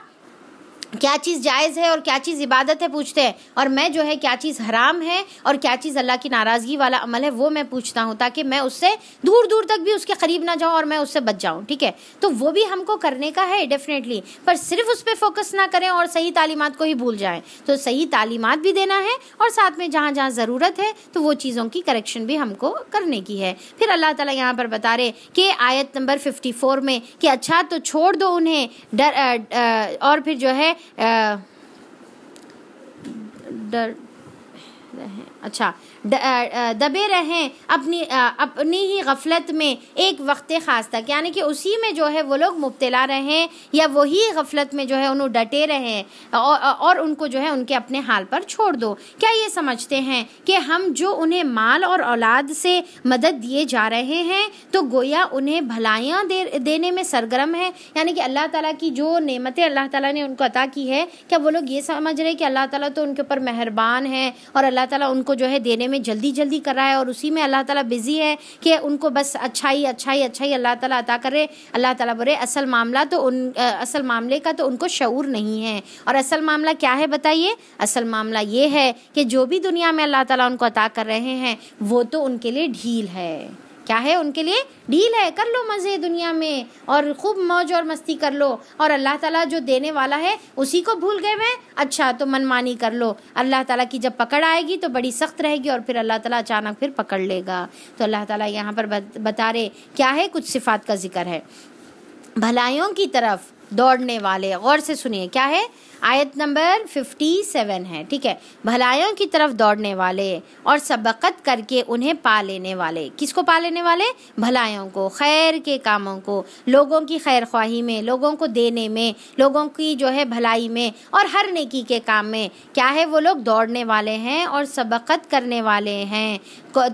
क्या चीज़ जायज़ है और क्या चीज़ इबादत है पूछते हैं और मैं जो है क्या चीज़ हराम है और क्या चीज़ अल्लाह की नाराज़गी वाला अमल है वो मैं पूछता हूँ ताकि मैं उससे दूर दूर तक भी उसके करीब ना जाऊँ और मैं उससे बच जाऊँ ठीक है तो वो भी हमको करने का है डेफिनेटली पर सिर्फ उस पर फोकस ना करें और सही तालीमत को ही भूल जाएँ तो सही तालीमत भी देना है और साथ में जहाँ जहाँ ज़रूरत है तो वो चीज़ों की करेक्शन भी हमको करने की है फिर अल्लाह ताली यहाँ पर बता रहे कि आयत नंबर फिफ्टी में कि अच्छा तो छोड़ दो उन्हें डर और फिर जो है डर अच्छा दबे रहें अपनी अपनी ही गफलत में एक वक्त ख़ास तक यानी कि उसी में जो है वो लोग मुबतला रहें या वही गफलत में जो है उन्हें डटे रहें और, और उनको जो है उनके अपने हाल पर छोड़ दो क्या ये समझते हैं कि हम जो उन्हें माल और औलाद से मदद दिए जा रहे हैं तो गोया उन्हें भलाइयाँ दे, देने में सरगर्म है यानी कि अल्लाह ताला की जो नेमतें अल्लाह ताला ने उनको अता की है क्या वो लोग ये समझ रहे कि अल्लाह ताला तो उनके ऊपर मेहरबान है और अल्लाह ताला उनको जो है देने में जल्दी जल्दी कर रहा है और उसी में अल्लाह ताला बिज़ी है कि उनको बस अच्छाई अच्छाई अच्छाई अल्लाह ताला अता करे अल्लाह ताला बोले असल मामला तो उन असल मामले का तो उनको शऊर नहीं है और असल मामला क्या है बताइए असल मामला ये है कि जो भी दुनिया में अल्लाह ताला उनको अता कर रहे हैं वो तो उनके लिए ढील है क्या है उनके लिए ढील है कर लो मज़े दुनिया में और खूब मौज और मस्ती कर लो और अल्लाह ताला जो देने वाला है उसी को भूल गए हैं अच्छा तो मनमानी कर लो अल्लाह ताला की जब पकड़ आएगी तो बड़ी सख्त रहेगी और फिर अल्लाह ताला अचानक फिर पकड़ लेगा तो अल्लाह ताला यहाँ पर बता रहे क्या है कुछ सिफात का जिक्र है भलाइयों की तरफ दौड़ने वाले गौर से सुनिए क्या है आयत नंबर 57 है ठीक है भलायों की तरफ दौड़ने वाले और सबकत करके उन्हें पा लेने वाले किसको पा लेने वाले भलायों को खैर के कामों को लोगों की खैर ख्वाही में लोगों को देने में लोगों की जो है भलाई में और हर नेकी के काम में क्या है वो लोग दौड़ने वाले हैं और सबकत करने वाले हैं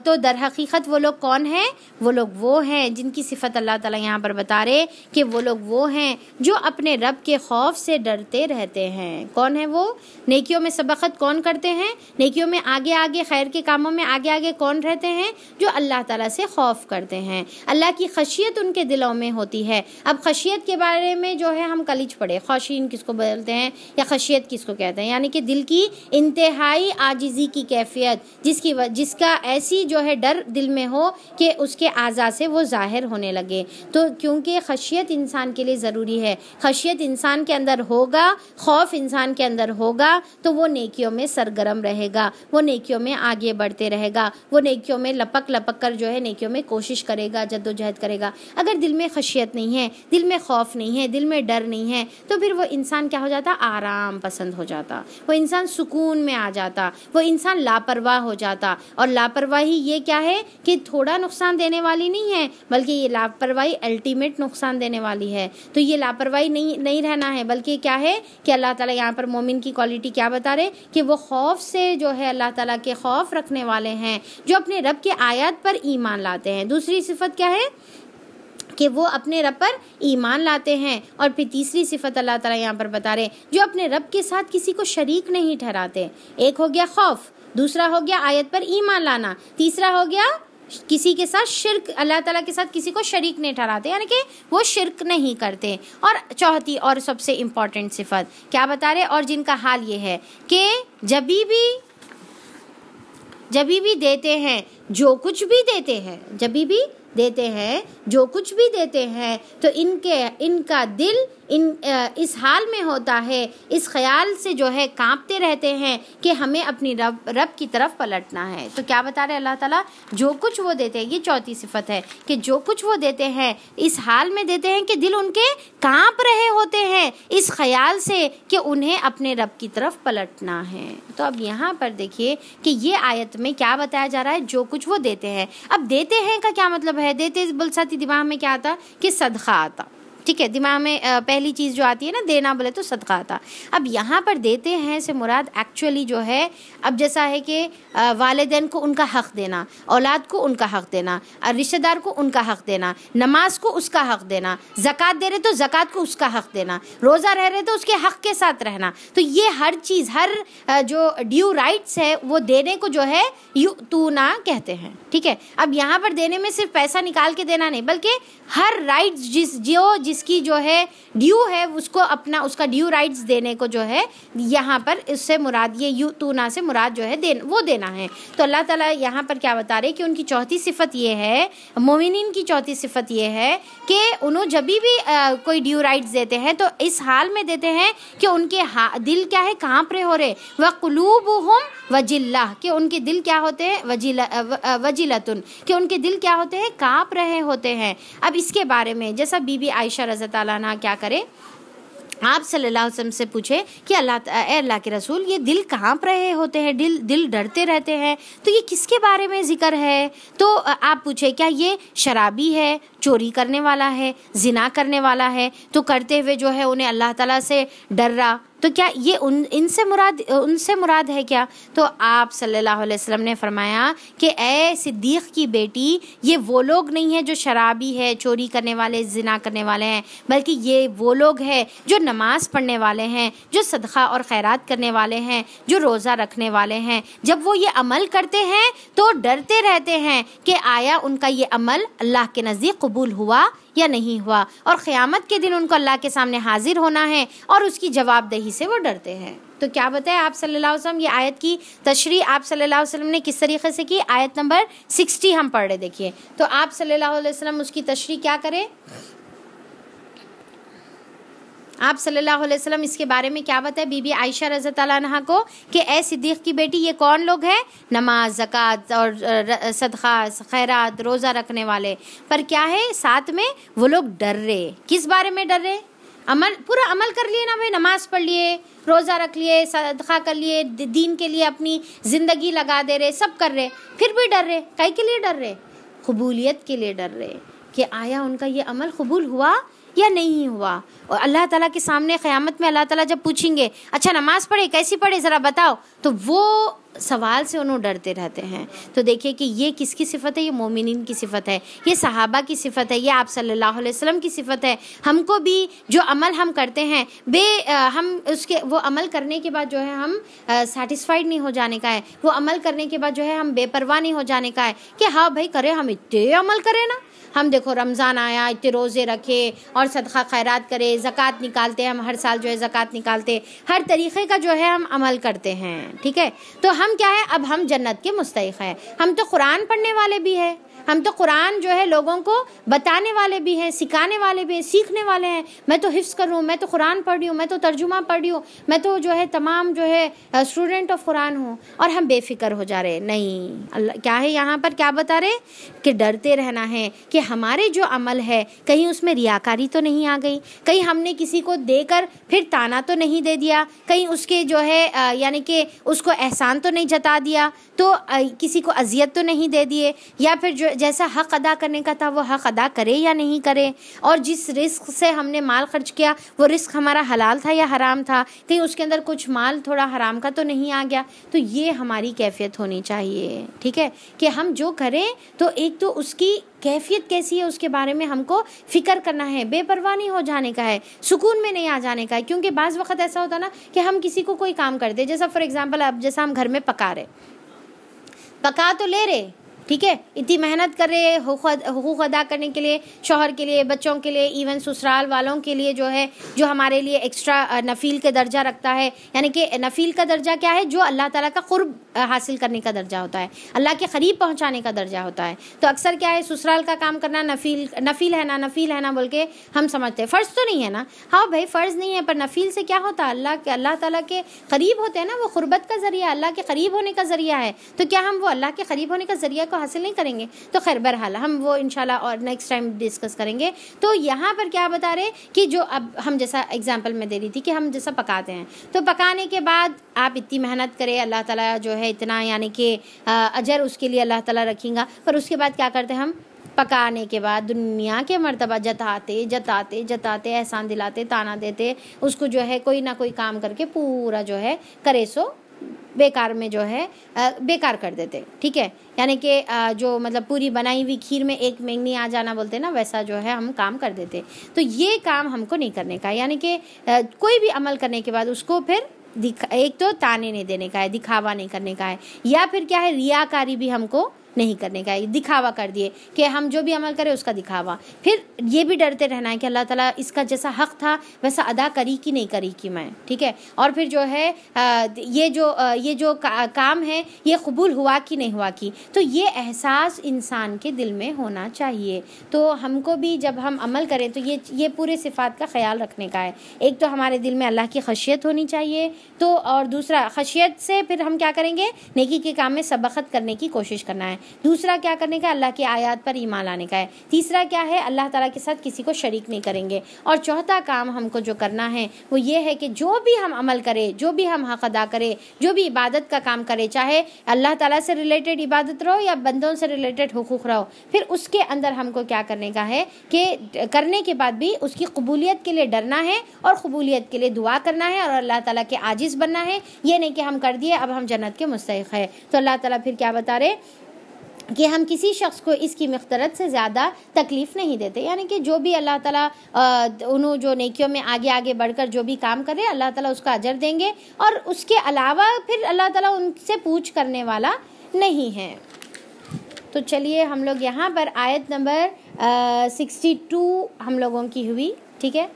तो दर हकीकत वो लोग कौन हैं वो लोग वो हैं जिनकी सिफत अल्लाह ताला यहाँ पर बता रहे कि वो लोग वो हैं जो अपने रब के खौफ से डरते रहते हैं हैं कौन है वो नेकियों में सबकत कौन करते हैं नेकियों में आगे आगे खैर के कामों में आगे आगे कौन रहते हैं जो अल्लाह ताला से खौफ करते हैं अल्लाह की खशियत उनके दिलों में होती है अब खशियत के बारे में जो है हम कलिच पढ़े खौशीन किसको बदलते हैं या खशियत किसको कहते हैं यानी कि दिल की इंतहाई आजिज़ी की कैफियत जिसकी जिसका ऐसी जो है डर दिल में हो कि उसके आज़ा से वो ज़ाहिर होने लगे तो क्योंकि खशियत इंसान के लिए ज़रूरी है खशियत इंसान के अंदर होगा खौफ खौफ इंसान के अंदर होगा तो वो नेकियों में सरगर्म रहेगा वो नेकियों में आगे बढ़ते रहेगा वो नेकियों में लपक लपक कर जो है नेकियों में कोशिश करेगा जद्दोजहद करेगा अगर दिल में खशियत नहीं है दिल में खौफ नहीं है दिल में डर नहीं है तो फिर वो इंसान क्या हो जाता आराम पसंद हो जाता वो इंसान सुकून में आ जाता वो इंसान लापरवाह हो जाता और लापरवाही ये क्या है कि थोड़ा नुकसान देने वाली नहीं है बल्कि ये लापरवाही अल्टीमेट नुकसान देने वाली है तो ये लापरवाही नहीं नहीं रहना है बल्कि क्या है कि अल्लाह अल्लाह ताला यहाँ पर मोमिन की क्वालिटी क्या बता रहे कि वो खौफ से जो है अल्लाह ताला के खौफ रखने वाले हैं जो अपने रब के आयत पर ईमान लाते हैं दूसरी सिफत क्या है कि वो अपने रब पर ईमान लाते हैं और फिर तीसरी सिफत अल्लाह ताला यहाँ पर बता रहे जो अपने रब के साथ किसी को शरीक नहीं ठहराते एक हो गया खौफ दूसरा हो गया आयत पर ईमान लाना तीसरा हो गया किसी के साथ शिरक अल्लाह ताला के साथ किसी को शरीक नहीं ठहराते यानी कि वो शिरक नहीं करते और चौथी और सबसे इम्पॉर्टेंट सिफत क्या बता रहे और जिनका हाल ये है कि जब भी जब भी देते हैं जो कुछ भी देते हैं जबी भी देते हैं जो कुछ भी देते हैं तो इनके इनका दिल इन इस हाल में होता है इस ख्याल से जो है कांपते रहते हैं कि हमें अपनी रब रब की तरफ पलटना है तो क्या बता रहे अल्लाह ताला जो कुछ वो देते हैं ये चौथी सिफत है कि जो कुछ वो देते हैं इस हाल में देते हैं कि दिल उनके कांप रहे होते हैं इस ख्याल से कि उन्हें अपने रब की तरफ पलटना है तो अब यहाँ पर देखिए कि ये आयत में क्या बताया जा रहा है जो कुछ वो देते हैं अब देते हैं का क्या मतलब है देते इस बुलसाती दिमाग में क्या आता कि सदखा आता ठीक है दिमाग में पहली चीज़ जो आती है ना देना बोले तो सदका आता अब यहाँ पर देते हैं से मुराद एक्चुअली जो है अब जैसा है कि वालदेन को उनका हक़ देना औलाद को उनका हक़ देना और रिश्तेदार को उनका हक़ देना नमाज को उसका हक़ देना ज़क़़त दे रहे तो ज़क़़त को उसका हक़ देना रोज़ा रह रहे तो उसके हक़ के साथ रहना तो ये हर चीज़ हर जो ड्यू राइट्स है वो देने को जो है यू तू ना कहते हैं ठीक है अब यहाँ पर देने में सिर्फ पैसा निकाल के देना नहीं बल्कि हर राइट्स जिस जो जिस इसकी जो है ड्यू है उसको अपना उसका ड्यू राइट्स देने को जो है यहाँ पर इससे मुराद ये यू तूना से मुराद जो है दे वो देना है तो अल्लाह ताला यहाँ पर क्या बता रहे कि उनकी चौथी सिफत ये है मोमिन की चौथी सिफत ये है कि उन्होंने जब भी आ, कोई ड्यू राइट्स देते हैं तो इस हाल में देते हैं कि उनके दिल क्या है कहाँ पर हो रहे वह कलूब हम वजिल्ला कि उनके दिल क्या होते हैं वजीला वजीलतुन कि उनके दिल क्या होते हैं काँप रहे होते हैं अब इसके बारे में जैसा बीबी आयशा रज़ा क्या करें आप सल्लल्लाहु अलैहि वसल्लम से पूछे कि अल्लाह अल्लाह के रसूल ये दिल काँप रहे होते हैं दिल दिल डरते रहते हैं तो ये किसके बारे में जिक्र है तो आप पूछे क्या ये शराबी है चोरी करने वाला है जिना करने वाला है तो करते हुए जो है उन्हें अल्लाह ताला से डर रहा तो क्या ये उन इनसे मुराद उनसे मुराद है क्या तो आप सल्लल्लाहु अलैहि वसल्लम ने फरमाया कि ए सिद्दीक़ की बेटी ये वो लोग नहीं है जो शराबी है चोरी करने वाले जिना करने वाले हैं बल्कि ये वो लोग हैं जो नमाज़ पढ़ने वाले हैं जो सदका और खैरात करने वाले हैं जो रोज़ा रखने वाले हैं जब वो ये अमल करते हैं तो डरते रहते हैं कि आया उनका ये अमल अल्लाह के नज़दीक कबूल हुआ या नहीं हुआ और क़्यामत के दिन उनको अल्लाह के सामने हाजिर होना है और उसकी जवाबदेही से वो डरते हैं तो क्या बताएं आप सल्लल्लाहु अलैहि वसल्लम ये आयत की तशरी आप सल्लल्लाहु अलैहि वसल्लम ने किस तरीके से की आयत नंबर सिक्सटी हम पढ़ रहे देखिए तो आप सल्लल्लाहु अलैहि वसल्लम उसकी तशरी क्या करें आप सल्लल्लाहु अलैहि वसल्लम इसके बारे में क्या बताए बीबी आयशा रजा तला को कि ए सिद्दीक़ की बेटी ये कौन लोग हैं नमाज ज़क़़त और सदका खैरात रोज़ा रखने वाले पर क्या है साथ में वो लोग डर रहे किस बारे में डर रहे अमल पूरा अमल कर लिए ना भाई नमाज पढ़ लिए रोज़ा रख लिए सदका कर लिए दीन के लिए अपनी ज़िंदगी लगा दे रहे सब कर रहे फिर भी डर रहे कई के लिए डर रहे कबूलियत के लिए डर रहे कि आया उनका ये अमल कबूल हुआ या नहीं हुआ और अल्लाह ताला के सामने क़यामत में अल्लाह ताला जब पूछेंगे अच्छा नमाज पढ़े कैसी पढ़े ज़रा बताओ तो वो सवाल से उन्होंने डरते रहते हैं तो देखिए कि ये किसकी सिफत है ये मोमिन की सिफत है ये सहाबा की सिफत है ये आप सल्लल्लाहु अलैहि वसल्लम की सिफत है हमको भी जो अमल हम करते हैं बे आ, हम उसके वो अमल करने के बाद जो है हम सेटिस्फाइड नहीं हो जाने का है वो अमल करने के बाद जो है हम बेपरवाह नहीं हो जाने का है कि हाँ भाई करें हम इतने अमल करें ना हम देखो रमज़ान आया इतने रोज़े रखे और सदका खैरात करे ज़क़़त निकालते हम हर साल जो है ज़क़़त निकालते हर तरीक़े का जो है हम अमल करते हैं ठीक है तो हम क्या है अब हम जन्नत के मुस्तक हैं हम तो कुरान पढ़ने वाले भी हैं हम तो कुरान जो है लोगों को बताने वाले भी हैं सिखाने वाले भी हैं सीखने वाले हैं मैं तो हिफ्स कर रहा हूँ मैं तो कुरान पढ़ रही हूँ मैं तो तर्जुमा पढ़ रही हूँ मैं तो जो है तमाम जो है स्टूडेंट ऑफ कुरान हूँ और हम बेफिक्र हो जा रहे नहीं अल्लाह क्या है यहाँ पर क्या बता रहे कि डरते रहना है कि हमारे जो अमल है कहीं उसमें रियाकारी तो नहीं आ गई कहीं हमने किसी को देकर फिर ताना तो नहीं दे दिया कहीं उसके जो है यानी कि उसको एहसान तो नहीं जता दिया तो किसी को अजियत तो नहीं दे दिए या फिर जो जैसा हक अदा करने का था वो हक अदा करे या नहीं करे और जिस रिस्क से हमने माल खर्च किया वो रिस्क हमारा हलाल था या हराम था कहीं उसके अंदर कुछ माल थोड़ा हराम का तो नहीं आ गया तो ये हमारी कैफियत होनी चाहिए ठीक है कि हम जो करें तो एक तो उसकी कैफियत कैसी है उसके बारे में हमको फ़िक्र करना है बेपरवाह नहीं हो जाने का है सुकून में नहीं आ जाने का है क्योंकि बाज़ वक्त ऐसा होता ना कि हम किसी को कोई काम करते जैसा फॉर एग्ज़ाम्पल अब जैसा हम घर में पका रहे पका तो ले रहे ठीक है इतनी मेहनत कर रहे हैं हकूक अदा करने के लिए शोहर के लिए बच्चों के लिए इवन ससुराल वालों के लिए जो है जो हमारे लिए एक्स्ट्रा नफील का दर्जा रखता है यानी कि नफील का दर्जा क्या है जो अल्लाह ताला का कुर्ब हासिल करने का दर्जा होता है अल्लाह के करीब पहुंचाने का दर्जा होता है तो अक्सर क्या है ससुराल का काम करना नफील नफील है ना नफील है ना बोल के हम समझते हैं फ़र्ज़ तो नहीं है ना हाँ भाई फ़र्ज़ नहीं है पर नफील से क्या होता है अल्लाह के अल्लाह ताला के करीब होते हैं ना वो गुरबत का ज़रिया अल्लाह के करीब होने का ज़रिया है तो क्या हम वो अल्लाह के करीब होने का ज़रिया को हासिल नहीं करेंगे तो खैर बहरहाल हम वो इनशाला और नेक्स्ट टाइम डिस्कस करेंगे तो यहाँ पर क्या बता रहे कि जो अब हम जैसा एग्जाम्पल मैं दे रही थी कि हम जैसा पकाते हैं तो पकाने के बाद आप इतनी मेहनत करें अल्लाह ताला जो है इतना यानी कि अजर उसके लिए अल्लाह ताला रखेंगे पर उसके बाद क्या करते हैं हम पकाने के बाद दुनिया के मरतबा जताते जताते जताते एहसान दिलाते ताना देते उसको जो है कोई ना कोई काम करके पूरा जो है करे सो बेकार में जो है बेकार कर देते ठीक है यानी कि जो मतलब पूरी बनाई हुई खीर में एक मैंगनी आ जाना बोलते हैं ना वैसा जो है हम काम कर देते तो ये काम हमको नहीं करने का यानी कि कोई भी अमल करने के बाद उसको फिर दिखा एक तो ताने नहीं देने का है दिखावा नहीं करने का है या फिर क्या है रियाकारी भी हमको नहीं करने का दिखावा कर दिए कि हम जो भी अमल करें उसका दिखावा फिर ये भी डरते रहना है कि अल्लाह ताला इसका जैसा हक था वैसा अदा करी कि नहीं करी कि मैं ठीक है और फिर जो है ये जो ये जो काम है ये कबूल हुआ कि नहीं हुआ कि तो ये एहसास इंसान के दिल में होना चाहिए तो हमको भी जब हम अमल करें तो ये ये पूरे सिफात का ख्याल रखने का है एक तो हमारे दिल में अल्लाह की खशियत होनी चाहिए तो और दूसरा खशियत से फिर हम क्या करेंगे नेकी के काम में सबकत करने की कोशिश करना है दूसरा क्या करने का अल्लाह के आयात पर ईमान लाने का है तीसरा क्या है अल्लाह ताला के साथ किसी को शरीक नहीं करेंगे और चौथा काम हमको जो करना है वो ये है कि जो भी हम अमल करें जो भी हम हक अदा करें जो भी इबादत का काम करें चाहे अल्लाह ताला से रिलेटेड इबादत रहो या बंदों से रिलेटेड हकूक़ रहो फिर उसके अंदर हमको क्या करने का है कि करने के बाद भी उसकी कबूलियत के लिए डरना है और कबूलियत के लिए दुआ करना है और अल्लाह ताला के आजिज़ बनना है ये नहीं कि हम कर दिए अब हम जन्नत के मुस्तक है तो अल्लाह ताला फिर क्या बता रहे कि हम किसी शख्स को इसकी मख्तरत से ज़्यादा तकलीफ़ नहीं देते यानी कि जो भी अल्लाह ताला उन्होंने जो नेकियों में आगे आगे बढ़कर जो भी काम करे अल्लाह ताला उसका अजर देंगे और उसके अलावा फिर अल्लाह ताला उनसे पूछ करने वाला नहीं है तो चलिए हम लोग यहाँ पर आयत नंबर सिक्सटी टू हम लोगों की हुई ठीक है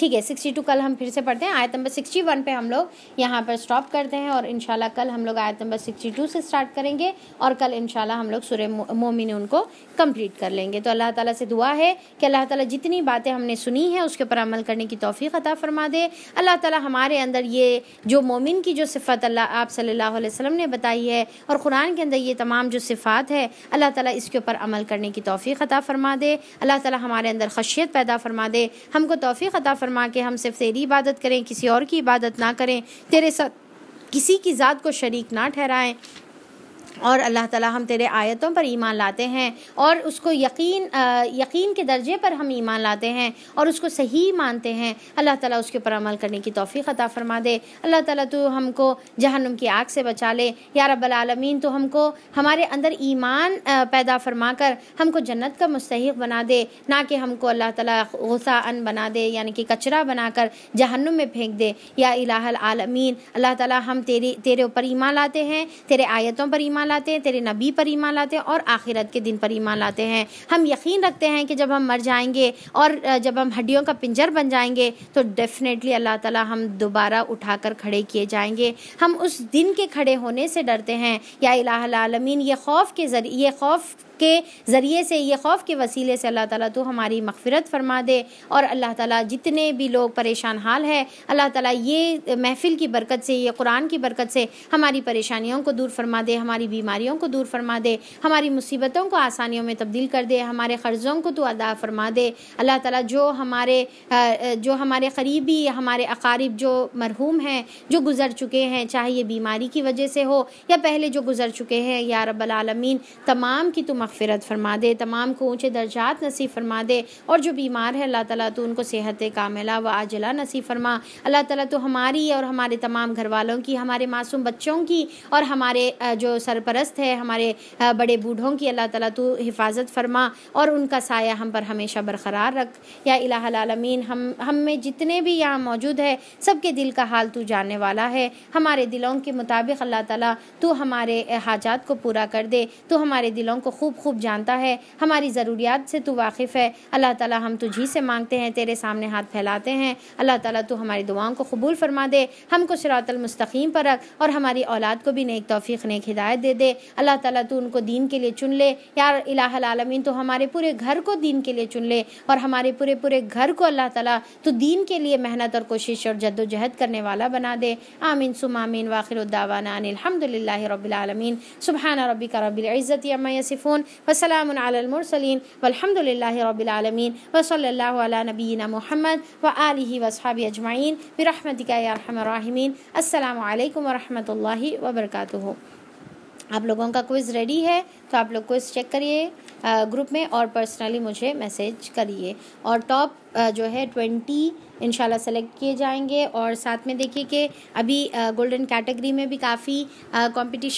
ठीक है सिक्सटी टू कल हम फिर से पढ़ते हैं आयत नंबर सिक्सटी वन पर हम लोग यहाँ पर स्टॉप करते हैं और इनशाला कल हम लोग आयत नंबर सिक्सटी टू से स्टार्ट करेंगे और कल इनशाला हम लोग सुर मोमिन उनको कम्प्लीट कर लेंगे तो अल्लाह ताला से दुआ है कि अल्लाह ताला जितनी बातें हमने सुनी हैं उसके ऊपर अमल करने की तोफ़ी अता फरमा दे अल्लाह ताला हमारे अंदर ये जो मोमिन की जो सिफ़त अल्लाह आप सल्ला अलैहि ने बताई है और कुरान के अंदर ये तमाम जो सिफ़ात है अल्लाह ताला इसके ऊपर अमल करने की तोफ़ी अता फरमा दे अल्लाह ताला हमारे अंदर खशियत पैदा फरमा दे हमको तोफ़ी अता फरमा के हम सिर्फ तेरी इबादत करें किसी और की इबादत ना करें तेरे साथ किसी की ज़ात को शरीक ना ठहराएं और अल्लाह ताला हम तेरे आयतों पर ईमान लाते हैं और उसको यकीन आ, यकीन के दर्जे पर हम ईमान लाते हैं और उसको सही मानते हैं अल्लाह ताला उसके ऊपर अमल करने की तोफ़ी अता फ़रमा दे अल्लाह ताला तो हमको जहनम की आग से बचा ले या रबालमीन तो हमको हमारे अंदर ईमान पैदा फरमा कर हमको जन्नत का मुस्तक बना दे ना कि हमको अल्लाह ताला गुस्सा अन बना दे यानी कि कचरा बनाकर जहन्नुम में फेंक दे या इलाहल आलमीन अल्लाह ताला हम तेरी तेरे ऊपर ईमान लाते हैं तेरे आयतों पर ईमान ईमान लाते हैं तेरे नबी पर ईमान लाते हैं और आखिरत के दिन पर ईमान लाते हैं हम यकीन रखते हैं कि जब हम मर जाएंगे और जब हम हड्डियों का पिंजर बन जाएंगे तो डेफ़िनेटली अल्लाह ताला हम दोबारा उठाकर खड़े किए जाएंगे हम उस दिन के खड़े होने से डरते हैं या इलामीन ये खौफ के ज़रिए ये खौफ के ज़रिए से ये खौफ के वसीले से अल्लाह ताला तो हमारी मगफरत फरमा दे और अल्लाह ताला जितने भी लोग परेशान हाल है अल्लाह ताला ये महफिल की बरकत से ये कुरान की बरकत से हमारी परेशानियों को दूर फरमा दे हमारी बीमारियों को दूर फरमा दे हमारी मुसीबतों को आसानियों में तब्दील कर दे हमारे कर्ज़ों को तो अदा फरमा दे अल्लाह ताला जो हमारे जो हमारे करीबी हमारे अकारीब जो मरहूम हैं जो गुज़र चुके हैं चाहे ये बीमारी की वजह से हो या पहले जो गुज़र चुके हैं या रबालमीन तमाम की तुम मगफरत फरमा दे तमाम को ऊँचे दर्जात नसीब फरमा दे और जो बीमार है अल्लाह ताली तो उनको सेहत कामिला व आजला नसीब फरमा अल्लाह ताली तो हमारी और हमारे तमाम घर वालों की हमारे मासूम बच्चों की और हमारे जो सरपरस्त है हमारे बड़े बूढ़ों की अल्लाह ताली तो हिफाजत फरमा और उनका साया हम पर हमेशा बरकरार रख या इलामीन हम हम में जितने भी यहाँ मौजूद है सबके दिल का हाल तू जानने वाला है हमारे दिलों के मुताबिक अल्लाह ताली तो हमारे हाजात को पूरा कर दे तो हमारे दिलों को खूब খুব জানতা হমারি জরুরিয়াত সে তু ওয়াকিফ হ আল্লাহ তাআলা হাম তুজি সে মাংতে হে तेरे सामने হাত پھیলাতে হে আল্লাহ তাআলা তু হামারি দুয়া কো খুবুল ফরমা দে হাম কো সিরাতাল মুস্তাকিম পর রাখ অর হামারি আওলাদ কো ভি নেক তৌফিক নেক হিদায়াত দে দে আল্লাহ তাআলা তু উন কো দীন কে লিয়ে চুন লে ইয়া ইলাহাল আলামিন তু হামারে পুরে ঘর কো দীন কে লিয়ে চুন লে অর হামারে পুরে পুরে ঘর কো আল্লাহ তাআলা তু দীন কে লিয়ে মেহনত অর কোশিশ অর জদ্দু জহদ করনে ওয়ালা বনা দে আমিন সুমা আমিন ওয়াকিরু দাওয়ানা আনিল হামদুলিল্লাহি রাব্বিল আলামিন সুবহান রাব্বিকা রাবিল ইজ্জাতি ইয়া মা ইয়াসিফ वसलामसलिन वलहमदिल्ला रबालमीन वसल नबीना मोहम्मद व आलि वसहाबी अजमाइन बरहमदिकाहमीन अल्लाम वरहमल वबरक आप लोगों का क्विज़ रेडी है तो आप लोग क्विज़ चेक करिए ग्रुप में और पर्सनली मुझे मैसेज करिए और टॉप जो है ट्वेंटी इंशाल्लाह सेलेक्ट किए जाएंगे और साथ में देखिए कि अभी गोल्डन कैटेगरी में भी काफ़ी कंपटीशन